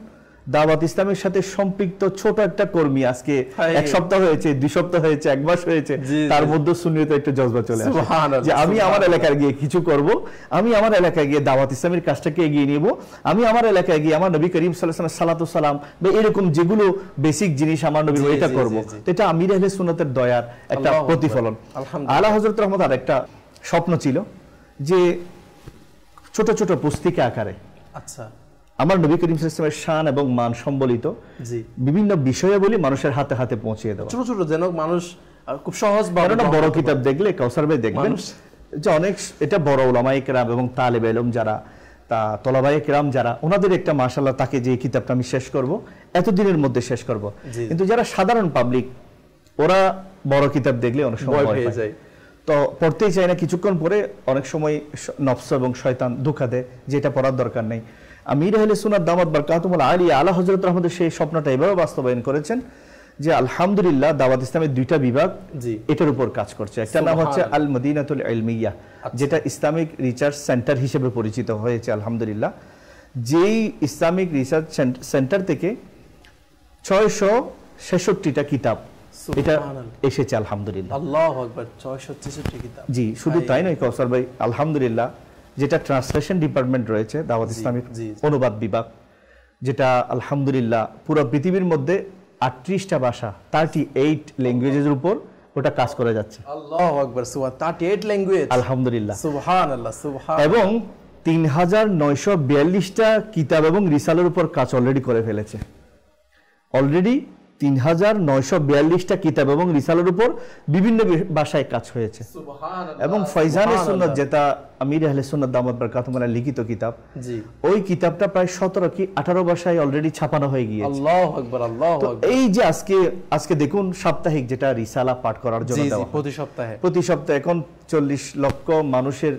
দাওয়াত ইসলামের সাথে সম্পৃক্ত ছোট একটা কর্মী আজকে এক সপ্তাহ হয়েছে দুই সপ্তাহ হয়েছে এক মাস হয়েছে তার মধ্যে সুন্নিত একটা জজবা চলে আসে যে আমি আমার এলাকায় গিয়ে কিছু করব আমি আমার এলাকায় গিয়ে দাওয়াত ইসলামের কাজটাকে এগিয়ে নিব আমি আমার এলাকায় গিয়ে আমার নবী করিম সাল্লাহ সালাতু সালাম বা এরকম যেগুলো বেসিক জিনিস আমার নবীর এটা করব এটা আমির আহলে সুন্নতের দয়ার একটা প্রতিফলন আলা হজরত রহমত আর একটা স্বপ্ন ছিল যে ছোট ছোট পুস্তিকা আকারে আচ্ছা আমার নবী করিম ইসলামের শান এবং মান সম্বলিত বিভিন্ন বিষয়ে বলি মানুষের হাতে হাতে পৌঁছিয়ে দেওয়া ছোট ছোট যেন মানুষ খুব সহজ বা বড় কিতাব দেখলে কাউসার ভাই দেখবেন যে অনেক এটা বড় ওলামাই কেরাম এবং তালেব এলম যারা তা তলাবাই কেরাম যারা ওনাদের একটা মার্শাল্লাহ তাকে যে কিতাবটা আমি শেষ করব এতদিনের মধ্যে শেষ করব কিন্তু যারা সাধারণ পাবলিক ওরা বড় কিতাব দেখলে অনেক সময় হয়ে যায় তো পড়তেই চাই না কিছুক্ষণ পরে অনেক সময় নফস এবং শয়তান দুঃখা দেয় যে এটা পড়ার দরকার নেই আমির আহলে সুনার দামাত বারকাতুমুল আলী আলা হজরত রহমদের সেই স্বপ্নটা এভাবে বাস্তবায়ন করেছেন যে আলহামদুলিল্লাহ দাওয়াত ইসলামের দুইটা বিভাগ এটার উপর কাজ করছে একটা নাম হচ্ছে আল মদিনাতুল এলমিয়া আচ্ছা। যেটা ইসলামিক রিসার্চ সেন্টার হিসেবে পরিচিত হয়েছে আলহামদুলিল্লাহ যেই ইসলামিক রিসার্চ সেন্টার থেকে ছয়শো ছেষট্টিটা কিতাব এটা এসেছে আলহামদুলিল্লাহ আল্লাহ আকবার ছয়শো ছেষট্টি কিতাব জি শুধু তাই নয় কৌসার ভাই আলহামদুলিল্লাহ যেটা ট্রান্সলেশন ডিপার্টমেন্ট রয়েছে দাওয়াত ইসলামিক অনুবাদ বিভাগ যেটা আলহামদুলিল্লাহ পুরো পৃথিবীর মধ্যে আটত্রিশটা ভাষা থার্টি এইট ল্যাঙ্গুয়েজের উপর ওটা কাজ করে যাচ্ছে আল্লাহ আলহামদুলিল্লাহ আল্লাহ এবং তিন হাজার নয়শো বিয়াল্লিশটা কিতাব এবং রিসালের উপর কাজ অলরেডি করে ফেলেছে অলরেডি তিন হাজার নয়শো বিয়াল্লিশটা কিতাব এবং রিসালের উপর বিভিন্ন ভাষায় কাজ হয়েছে এবং সুন্নত যেটা আমির আহলে সুন্নত দামদ লিখিত কিতাব ওই কিতাবটা প্রায় সতেরো কি আঠারো ভাষায় অলরেডি ছাপানো হয়ে গিয়েছে এই যে আজকে আজকে দেখুন সাপ্তাহিক যেটা রিসালা পাঠ করার জন্য প্রতি সপ্তাহে প্রতি সপ্তাহে এখন চল্লিশ লক্ষ মানুষের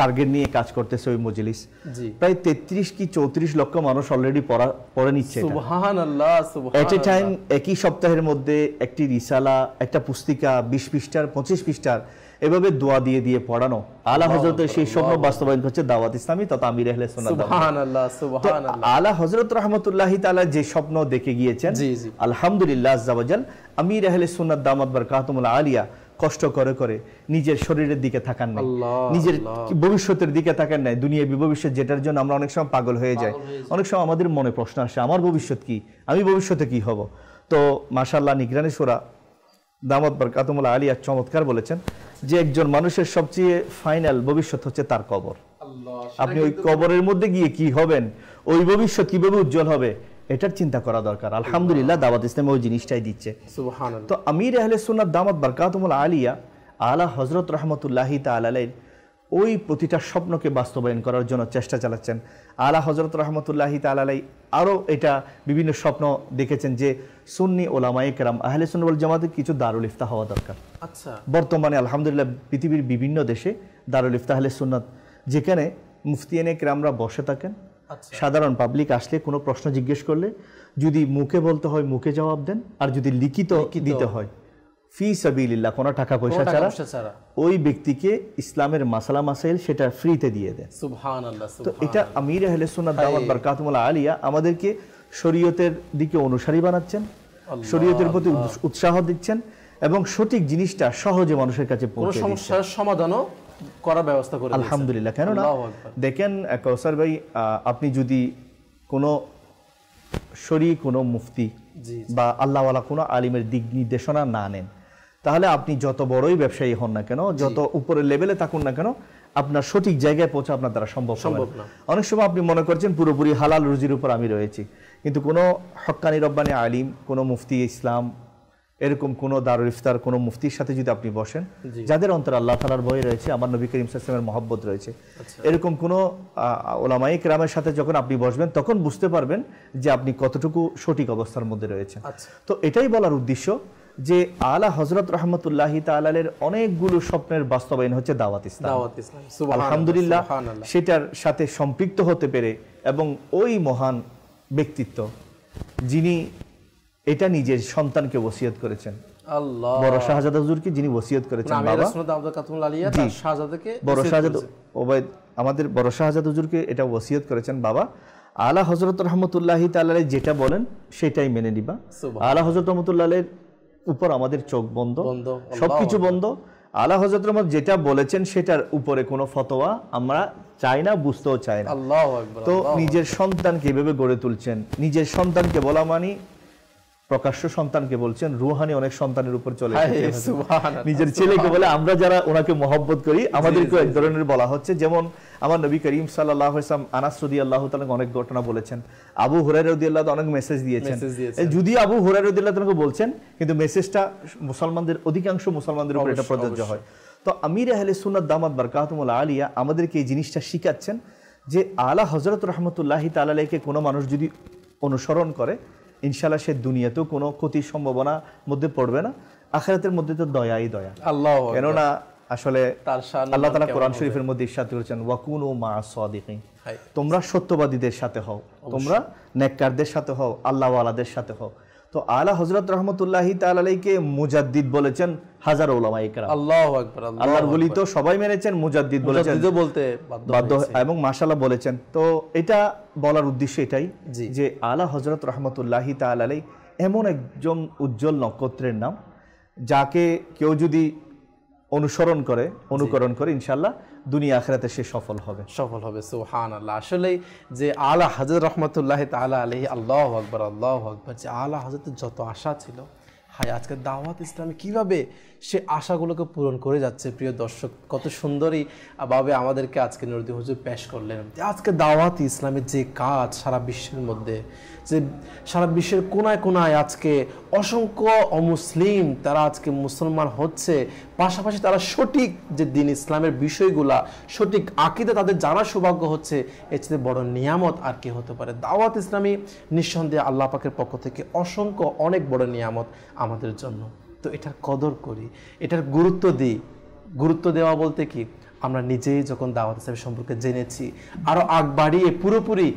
টার্গেট নিয়ে কাজ করতেছে ওই মজলিস প্রায় তেত্রিশ কি চৌত্রিশ লক্ষ মানুষ অলরেডি পড়ে নিচ্ছে এট এ টাইম একই সপ্তাহের মধ্যে একটি রিসালা একটা পুস্তিকা বিশ পৃষ্ঠার পঁচিশ পৃষ্ঠার এভাবে দোয়া দিয়ে দিয়ে পড়ানো আলা হজরতের সেই স্বপ্ন বাস্তবায়ন করছে দাওয়াত ইসলামী তথা আমির আহলে আলা হজরত রহমতুল্লাহ তালা যে স্বপ্ন দেখে গিয়েছেন আলহামদুলিল্লাহ আমির আহলে সোনাদ দামাত বারকাতমুল আলিয়া কষ্ট করে করে নিজের শরীরের দিকে থাকার নাই নিজের ভবিষ্যতের দিকে থাকার নাই দুনিয়া ভবিষ্যৎ যেটার জন্য আমরা অনেক সময় পাগল হয়ে যাই অনেক সময় আমাদের মনে প্রশ্ন আসে আমার ভবিষ্যৎ কি আমি ভবিষ্যতে কি হব তো মাসাল্লাহ নিগরানি সোরা দামত বার বরকাতমুল আলী আর চমৎকার বলেছেন যে একজন মানুষের সবচেয়ে ফাইনাল ভবিষ্যৎ হচ্ছে তার কবর আপনি ওই কবরের মধ্যে গিয়ে কি হবেন ওই ভবিষ্যৎ কিভাবে উজ্জ্বল হবে এটার চিন্তা করা দরকার আলহামদুলিল্লাহ দাওয়াত ইসলাম ওই জিনিসটাই দিচ্ছে তো আমির আহলে সুন্নাত দামাত বারকাতুমুল আলিয়া আলা হজরত রহমতুল্লাহি তালালের ওই প্রতিটা স্বপ্নকে বাস্তবায়ন করার জন্য চেষ্টা চালাচ্ছেন আলা হজরত রহমতুল্লাহি তালাই আরও এটা বিভিন্ন স্বপ্ন দেখেছেন যে সুন্নি ওলামাই কেরাম আহলে সুন জামাতের কিছু দারুল ইফতা হওয়া দরকার আচ্ছা বর্তমানে আলহামদুলিল্লাহ পৃথিবীর বিভিন্ন দেশে দারুল ইফতা আহলে সুন্নত যেখানে মুফতিয়ানে কেরামরা বসে থাকেন আচ্ছা। সাধারণ পাবলিক আসলে কোনো প্রশ্ন জিজ্ঞেস করলে যদি মুখে বলতে হয় মুখে জবাব দেন আর যদি লিখিত দিতে হয় ফি সাবিলিল্লাহ কোনো টাকা পয়সা ছাড়া ওই ব্যক্তিকে ইসলামের মাসালা মাসাইল সেটা ফ্রিতে দিয়ে দেন তো এটা আমির আহলে সোনা দাওয়াত বরকাতুল আলিয়া আমাদেরকে শরীয়তের দিকে অনুসারী বানাচ্ছেন শরীয়তের প্রতি উৎসাহ দিচ্ছেন এবং সঠিক জিনিসটা সহজে মানুষের কাছে পৌঁছে সমস্যার সমাধানও করার ব্যবস্থা করে আলহামদুলিল্লাহ কেন না দেখেন কৌসার ভাই আপনি যদি কোনো শরী কোনো মুফতি বা আল্লাহওয়ালা কোনো আলিমের দিক নির্দেশনা না নেন তাহলে আপনি যত বড়ই ব্যবসায়ী হন না কেন যত উপরের লেভেলে থাকুন না কেন আপনার সঠিক জায়গায় পৌঁছা আপনার দ্বারা সম্ভব সম্ভব না অনেক সময় আপনি মনে করছেন পুরোপুরি হালাল রুজির উপর আমি রয়েছি কিন্তু কোনো হকানি রব্বানি আলিম কোনো মুফতি ইসলাম এরকম কোন দারুল ইফতার কোন মুফতির সাথে যদি আপনি বসেন যাদের অন্তর আল্লাহ তালার বই রয়েছে আমার নবী করিম সাল্লামের মহব্বত রয়েছে আচ্ছা। এরকম কোনো ওলামাই কেরামের সাথে যখন আপনি বসবেন তখন বুঝতে পারবেন যে আপনি কতটুকু সঠিক অবস্থার মধ্যে রয়েছেন আচ্ছা। তো এটাই বলার উদ্দেশ্য যে আলা হজরত রহমতুল্লাহ তালের অনেকগুলো স্বপ্নের বাস্তবায়ন হচ্ছে দাওয়াত ইসলাম আলহামদুলিল্লাহ সেটার সাথে সম্পৃক্ত হতে পেরে এবং ওই মহান ব্যক্তিত্ব যিনি এটা নিজের সন্তানকে ওসিয়ত করেছেন আমাদের আলা হজরত যেটা বলেন সেটাই মেনে নিবা আলা হজরত রহমতুল্লাহের উপর আমাদের চোখ বন্ধ সবকিছু বন্ধ আলা হজরত রহমত যেটা বলেছেন সেটার উপরে কোনো ফতোয়া আমরা চাই না বুঝতেও চাই না তো নিজের সন্তানকে এভাবে গড়ে তুলছেন নিজের সন্তানকে বলা মানি প্রকাশ্য সন্তানকে বলছেন রুহানি অনেক সন্তানের উপর চলে নিজের ছেলেকে বলে আমরা যারা ওনাকে মহব্বত করি আমাদেরকে এক ধরনের বলা হচ্ছে যেমন আমার নবী করিম সাল্লাহ ইসলাম আল্লাহ অনেক ঘটনা বলেছেন আবু হুরাই অনেক মেসেজ দিয়েছেন যদি আবু হুরাই তোমাকে বলছেন কিন্তু মেসেজটা মুসলমানদের অধিকাংশ মুসলমানদের উপর এটা প্রযোজ্য হয় তো আমির আহলে সুন্নাত দামাত বারকাহতুমুল আলিয়া আমাদেরকে এই জিনিসটা শিখাচ্ছেন যে আলা হজরত রহমতুল্লাহি তালাকে কোনো মানুষ যদি অনুসরণ করে ইনশাল্লাহ সে দুনিয়াতেও কোনো ক্ষতির সম্ভাবনা মধ্যে পড়বে না আখেরাতের মধ্যে তো দয়াই দয়া আল্লাহ কেননা আসলে আল্লাহ তালা কোরআন শরীফের মধ্যে ইসাদ করেছেন ওয়াকুন ও মা সাদিকিন তোমরা সত্যবাদীদের সাথে হও তোমরা নেককারদের সাথে হও আল্লাহওয়ালাদের সাথে হও তো আলা হজরত রহমতুল্লাহি তালাইকে মুজাদ্দিদ বলেছেন হাজার ওলামা ইকরা আল্লাহ আকবার আল্লাহর বলি তো সবাই মেনেছেন মুজাদ্দিদ বলেছেন বলতে বাধ্য এবং মাশাআল্লাহ বলেছেন তো এটা বলার উদ্দেশ্য এটাই যে আলা হজরত রহমতুল্লাহি তালাই এমন একজন উজ্জ্বল নক্ষত্রের নাম যাকে কেউ যদি অনুসরণ করে অনুকরণ করে ইনশাল্লাহ দুনিয়া আখরাতে সে সফল হবে সফল হবে সোহান আল্লাহ আসলে যে আলা হাজর রহমতুল্লাহ তালা আলহি আল্লাহ আকবর আল্লাহ আকবর যে আলা হাজরতের যত আশা ছিল হায় আজকে দাওয়াত ইসলামে কিভাবে সে আশাগুলোকে পূরণ করে যাচ্ছে প্রিয় দর্শক কত সুন্দরই ভাবে আমাদেরকে আজকে নরদি হুজুর পেশ করলেন আজকে দাওয়াত ইসলামের যে কাজ সারা বিশ্বের মধ্যে যে সারা বিশ্বের কোনায় কোনায় আজকে অসংখ্য অমুসলিম তারা আজকে মুসলমান হচ্ছে পাশাপাশি তারা সঠিক যে দিন ইসলামের বিষয়গুলা সঠিক আকিদে তাদের জানার সৌভাগ্য হচ্ছে এর চেয়ে বড় নিয়ামত আর কি হতে পারে দাওয়াত ইসলামী নিঃসন্দেহে আল্লাহ পাকের পক্ষ থেকে অসংখ্য অনেক বড় নিয়ামত আমাদের জন্য তো এটার কদর করি এটার গুরুত্ব দিই গুরুত্ব দেওয়া বলতে কি আমরা নিজেই যখন দাওয়াত ইসলাম সম্পর্কে জেনেছি আরও আগ বাড়িয়ে পুরোপুরি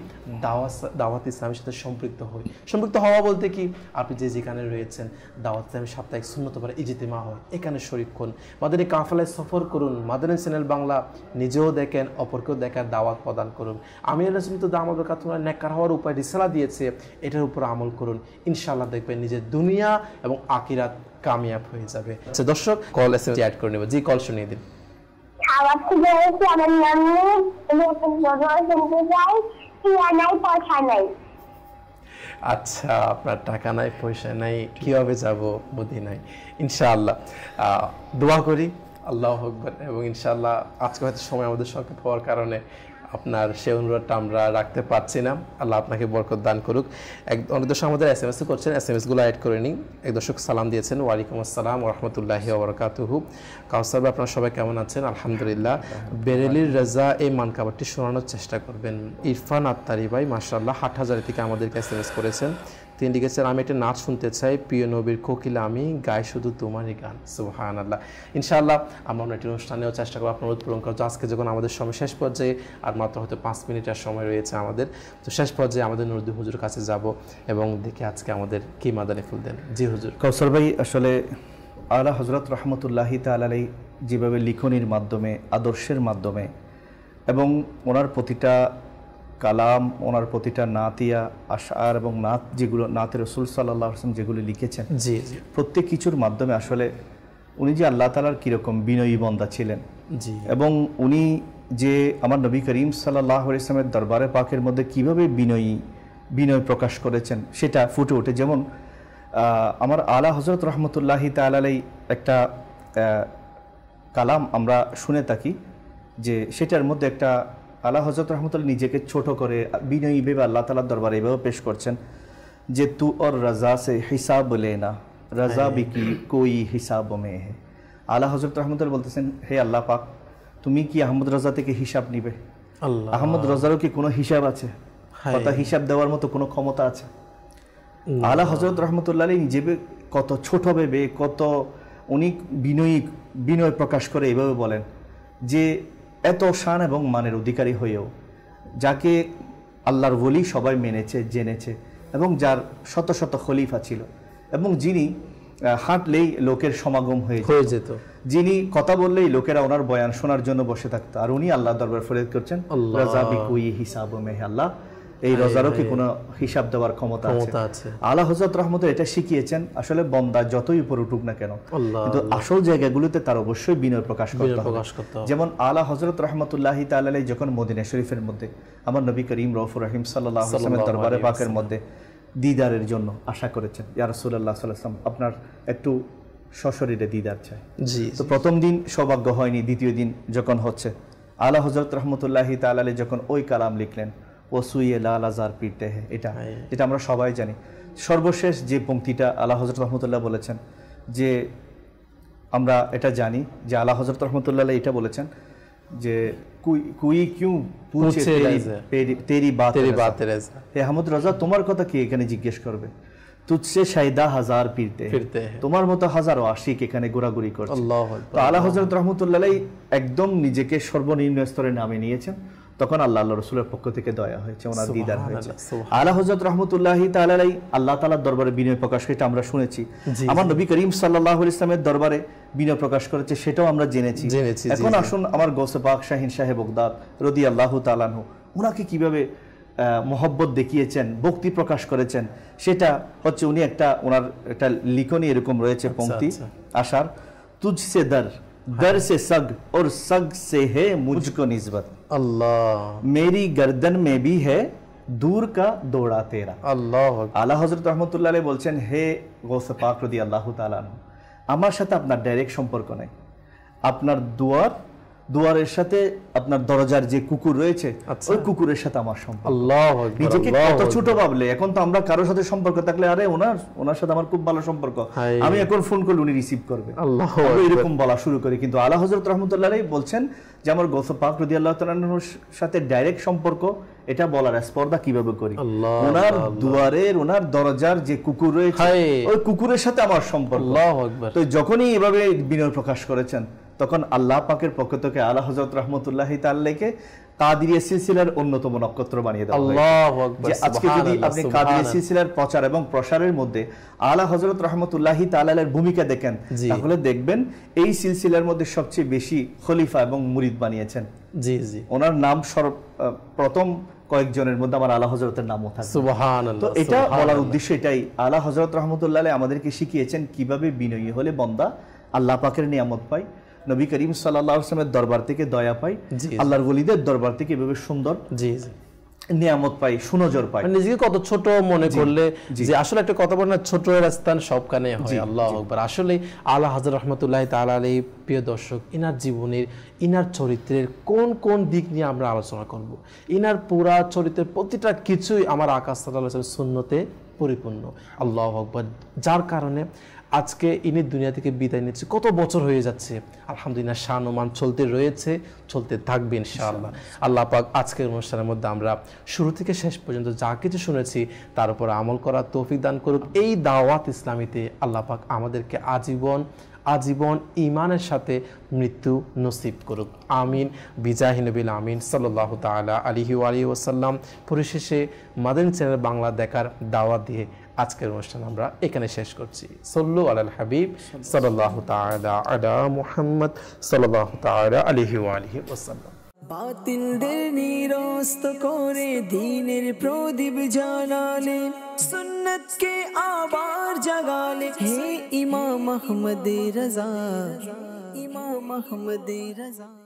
দাওয়াত দাওয়াত ইসলামের সাথে সম্পৃক্ত হই সম্পৃক্ত হওয়া বলতে কি আপনি যে যেখানে রয়েছেন দাওয়াত ইসলামের সাপ্তাহিক শূন্যত পারে ইজিতে মা হয় এখানে শরিক হন মাদানী কাফেলায় সফর করুন মাদানী চ্যানেল বাংলা নিজেও দেখেন অপরকেও দেখার দাওয়াত প্রদান করুন আমি রসম তো দামাদ কাতুল্লাহ নেকার হওয়ার উপায় রিসালা দিয়েছে এটার উপর আমল করুন ইনশাল্লাহ দেখবেন নিজের দুনিয়া এবং আকিরাত কামিয়াব হয়ে যাবে আচ্ছা দর্শক কল এস এম অ্যাড করে নেব জি কল শুনিয়ে দিন খুঁজে আমার নাম নেই শুনতে চাই টিয়া নাই পয়সা নাই আচ্ছা আপনার টাকা নাই পয়সা নাই কিভাবে যাব মদিনায় ইনশাআল্লাহ দোয়া করি আল্লাহ এবং ইনশাআল্লাহ আজকে হয়তো সময় আমাদের সঙ্গে হওয়ার কারণে আপনার সে অনুরোধটা আমরা রাখতে পারছি না আল্লাহ আপনাকে বরকত দান করুক এক অনেক দর্শক আমাদের এস এম এস করছেন এস এম এসগুলো অ্যাড করে নিন এক দর্শক সালাম দিয়েছেন ওয়ালাইকুম আসসালাম রহমতুল্লাহি ওবরকাতুহু কাউসার আপনারা সবাই কেমন আছেন আলহামদুলিল্লাহ বেরেলির রেজা এই মানকাবারটি শোনানোর চেষ্টা করবেন ইরফান আত্মারি ভাই মার্শাল্লাহ হাট হাজারি থেকে আমাদেরকে এস এম এস করেছেন তিনি লিখেছেন আমি একটা নাচ শুনতে চাই প্রিয় নবীর কোকিলা আমি গাই শুধু তোমারই গান সুহান আল্লাহ ইনশাআল্লাহ আমরা অন্য একটি অনুষ্ঠানেও চেষ্টা করবো আপনার উৎপূরণ করছো আজকে যখন আমাদের সময় শেষ পর্যায়ে আর মাত্র হয়তো পাঁচ মিনিটের সময় রয়েছে আমাদের তো শেষ পর্যায়ে আমাদের নরুদ্দি হুজুর কাছে যাব এবং দেখি আজকে আমাদের কি মাদানে ফুল দেন জি হুজুর কৌশল ভাই আসলে আল্লাহ হজরত রহমতুল্লাহি তালাই যেভাবে লিখনির মাধ্যমে আদর্শের মাধ্যমে এবং ওনার প্রতিটা কালাম ওনার প্রতিটা নাতিয়া আশার এবং নাত যেগুলো নাতের রসুল সাল্লাহ আসলাম যেগুলো লিখেছেন জি প্রত্যেক কিছুর মাধ্যমে আসলে উনি যে আল্লাহ তালার কীরকম বিনয়ী বন্দা ছিলেন জি এবং উনি যে আমার নবী করিম সাল্লাহ ইসলামের দরবারে পাকের মধ্যে কিভাবে বিনয়ী বিনয় প্রকাশ করেছেন সেটা ফুটে ওঠে যেমন আমার আলা হজরত রহমতুল্লাহি তালাই একটা কালাম আমরা শুনে থাকি যে সেটার মধ্যে একটা আল্লাহ হজরত রহমতুল্লাহ নিজেকে ছোট করে বিনয়ী ভেবে আল্লাহ তালার দরবারে এভাবে পেশ করছেন যে তু ওর রাজা সে হিসাব লে না রাজা হ্যাঁ। বিকি কই হিসাব মে হে আল্লাহ হজরত রহমতুল্লাহ বলতেছেন হে আল্লাহ পাক তুমি কি আহমদ রাজা থেকে হিসাব নিবে আহমদ রাজারও কি কোনো হিসাব আছে কথা হ্যাঁ। হিসাব দেওয়ার মতো কোনো ক্ষমতা আছে আলা হজরত রহমতুল্লাহ নিজে কত ছোট ভেবে কত উনি বিনয়ী বিনয় প্রকাশ করে এভাবে বলেন যে এত শান এবং মানের অধিকারী হয়েও যাকে আল্লাহর বলি সবাই মেনেছে জেনেছে এবং যার শত শত খলিফা ছিল এবং যিনি হাঁটলেই লোকের সমাগম হয়ে যেত যিনি কথা বললেই লোকেরা ওনার বয়ান শোনার জন্য বসে থাকতো আর উনি আল্লাহ দরবার ফরিদ করছেন রাজা হিসাব মেহে আল্লাহ এই রোজারও কি কোনো হিসাব দেওয়ার ক্ষমতা আছে আল্লাহ হজরত রহমত এটা শিখিয়েছেন আসলে বন্দা যতই উপর উঠুক না কেন কিন্তু আসল জায়গাগুলোতে তার অবশ্যই বিনয় প্রকাশ করতে হবে যেমন আল্লাহ হজরত রহমতুল্লাহ তাল্লাহ যখন মদিনা শরীফের মধ্যে আমার নবী করিম রফুর রহিম সাল্লাহ আসলামের দরবারে পাকের মধ্যে দিদারের জন্য আশা করেছেন ইয়ারসুল্লাহ সাল্লাম আপনার একটু সশরীরে দিদার চাই জি তো প্রথম দিন সৌভাগ্য হয়নি দ্বিতীয় দিন যখন হচ্ছে আল্লাহ হজরত রহমতুল্লাহি তাল্লাহ যখন ওই কালাম লিখলেন ও সুইয়ে লাল আজার পিরতে হে এটা হ্যাঁ। যেটা আমরা সবাই জানি সর্বশেষ যে পঙ্ক্তিটা আল্লাহ হজরত রহমতুল্লাহ বলেছেন যে আমরা এটা জানি যে আল্লাহ হজরত রহমতুল্লাহ এটা বলেছেন যে কুই কিউ পুছে তেরি বাত তেরি হে আহমদ রাজা তোমার কথা কি এখানে জিজ্ঞেস করবে তুচ্ছে সাইদা হাজার ফিরতে তোমার মতো হাজারো আশিক এখানে ঘোরাঘুরি করছে আল্লাহ হজরত রহমতুল্লাহ একদম নিজেকে সর্বনিম্ন স্তরে নামে নিয়েছেন তখন আল্লাহ আল্লাহ রসুলের পক্ষ থেকে দয়া হয়েছে ওনার দিদার হয়েছে আল্লাহ হজরত রহমতুল্লাহি তালাই আল্লাহ তালার দরবারে বিনয় প্রকাশ করেছে আমরা শুনেছি আমার নবী করিম সাল্লাহ ইসলামের দরবারে বিনয় প্রকাশ করেছে সেটাও আমরা জেনেছি এখন আসুন আমার গোসেপাক শাহিন সাহেব বগদাদ রদি আল্লাহ তালানহ ওনাকে কিভাবে মহব্বত দেখিয়েছেন ভক্তি প্রকাশ করেছেন সেটা হচ্ছে উনি একটা ওনার একটা লিখনই এরকম রয়েছে আচ্ছা, পঙ্ক্তি আসার আচ্ছা। তুজসে দর ہاں۔ در سے سے سگ سگ اور ہے مجھ کو نسبت اللہ میری گردن میں بھی ہے دور کا دوڑا تیرا اللہ اللہ حضرت رحمت اللہ بولتے ہیں ہمارے ڈائریکٹ نہیں اپنا دوار দুয়ারের সাথে আপনার দরজার যে কুকুর রয়েছে আচ্ছা। ওই কুকুরের সাথে আমার সম্পর্ক আল্লাহ নিজেকে কত ছোট ভাবলে এখন তো আমরা কারোর সাথে সম্পর্ক থাকলে আরে ওনার ওনার সাথে আমার খুব ভালো সম্পর্ক আমি এখন ফোন করলে উনি রিসিভ করবে আল্লাহ এরকম বলা শুরু করি কিন্তু আল্লাহ হজরত রহমতুল্লাহ বলছেন যে আমার গোসো পাক রদি আল্লাহ তালানোর সাথে ডাইরেক্ট সম্পর্ক এটা বলার স্পর্ধা কিভাবে করি ওনার দুয়ারের ওনার দরজার যে কুকুর রয়েছে ওই কুকুরের সাথে আমার সম্পর্ক তো যখনই এভাবে বিনয় প্রকাশ করেছেন তখন আল্লাহ পাকের পক্ষ থেকে আল্লাহ হজরত রহমতুল্লাহ তাল্লেকে কাদিরিয়া সিলসিলার অন্যতম নক্ষত্র বানিয়ে দেওয়া আজকে যদি আপনি কাদিরিয়া সিলসিলার প্রচার এবং প্রসারের মধ্যে আলা হজরত তালালের ভূমিকা দেখেন তাহলে দেখবেন এই সিলসিলার মধ্যে সবচেয়ে বেশি খলিফা এবং মুরিদ বানিয়েছেন জি জি ওনার নাম সর্ব প্রথম কয়েকজনের মধ্যে আমার আলা হজরতের নামও থাকে তো এটা বলার উদ্দেশ্য এটাই আলা হজরত রহমতুল্লাহ আমাদেরকে শিখিয়েছেন কিভাবে বিনয়ী হলে বন্দা আল্লাহ পাকের নিয়ামত পায় নবী করিম সাল্লাহ দরবার থেকে দয়া পাই আল্লাহর গলিদের দরবার থেকে এভাবে সুন্দর জি জি নিয়ামত পাই সুনজর পাই মানে নিজেকে কত ছোট মনে করলে যে আসলে একটা কথা ছোট স্থান সবখানে হয় আল্লাহ আকবর আসলে আল্লাহ হাজর রহমতুল্লাহ তালা আলী প্রিয় দর্শক ইনার জীবনের ইনার চরিত্রের কোন কোন দিক নিয়ে আমরা আলোচনা করব। ইনার পুরা চরিত্রের প্রতিটা কিছুই আমার আকাশ তাল্লাহ সুন্নতে পরিপূর্ণ আল্লাহ আকবর যার কারণে আজকে ইনি দুনিয়া থেকে বিদায় নিচ্ছে কত বছর হয়ে যাচ্ছে আলহামদুলিল্লাহ শান ওমান চলতে রয়েছে চলতে থাকবে ইনশাআল্লাহ আল্লাহ পাক আজকের অনুষ্ঠানের মধ্যে আমরা শুরু থেকে শেষ পর্যন্ত যা কিছু শুনেছি তার উপর আমল করার তৌফিক দান করুক এই দাওয়াত ইসলামীতে আল্লাহ পাক আমাদেরকে আজীবন আজীবন ইমানের সাথে মৃত্যু নসিব করুক আমিন বিজাহিনবিল আমিন সাল্লাহ তালা আলিহি আলী ওসাল্লাম পরিশেষে মাদানী চ্যানেল বাংলা দেখার দাওয়াত দিয়ে আজকের অনুষ্ঠান আমরা এখানে শেষ করছি সল্লু আল হাবিব সাল্লাহ তালা আলা মুহাম্মদ সাল্লাহ তালা আলহি আলহি ওসাল্লাম বাতিলদের নিরস্ত করে দিনের প্রদীপ জানালে সুন্নত কে আবার জাগালে হে ইমাম আহমদ রাজা ইমাম আহমদ রাজা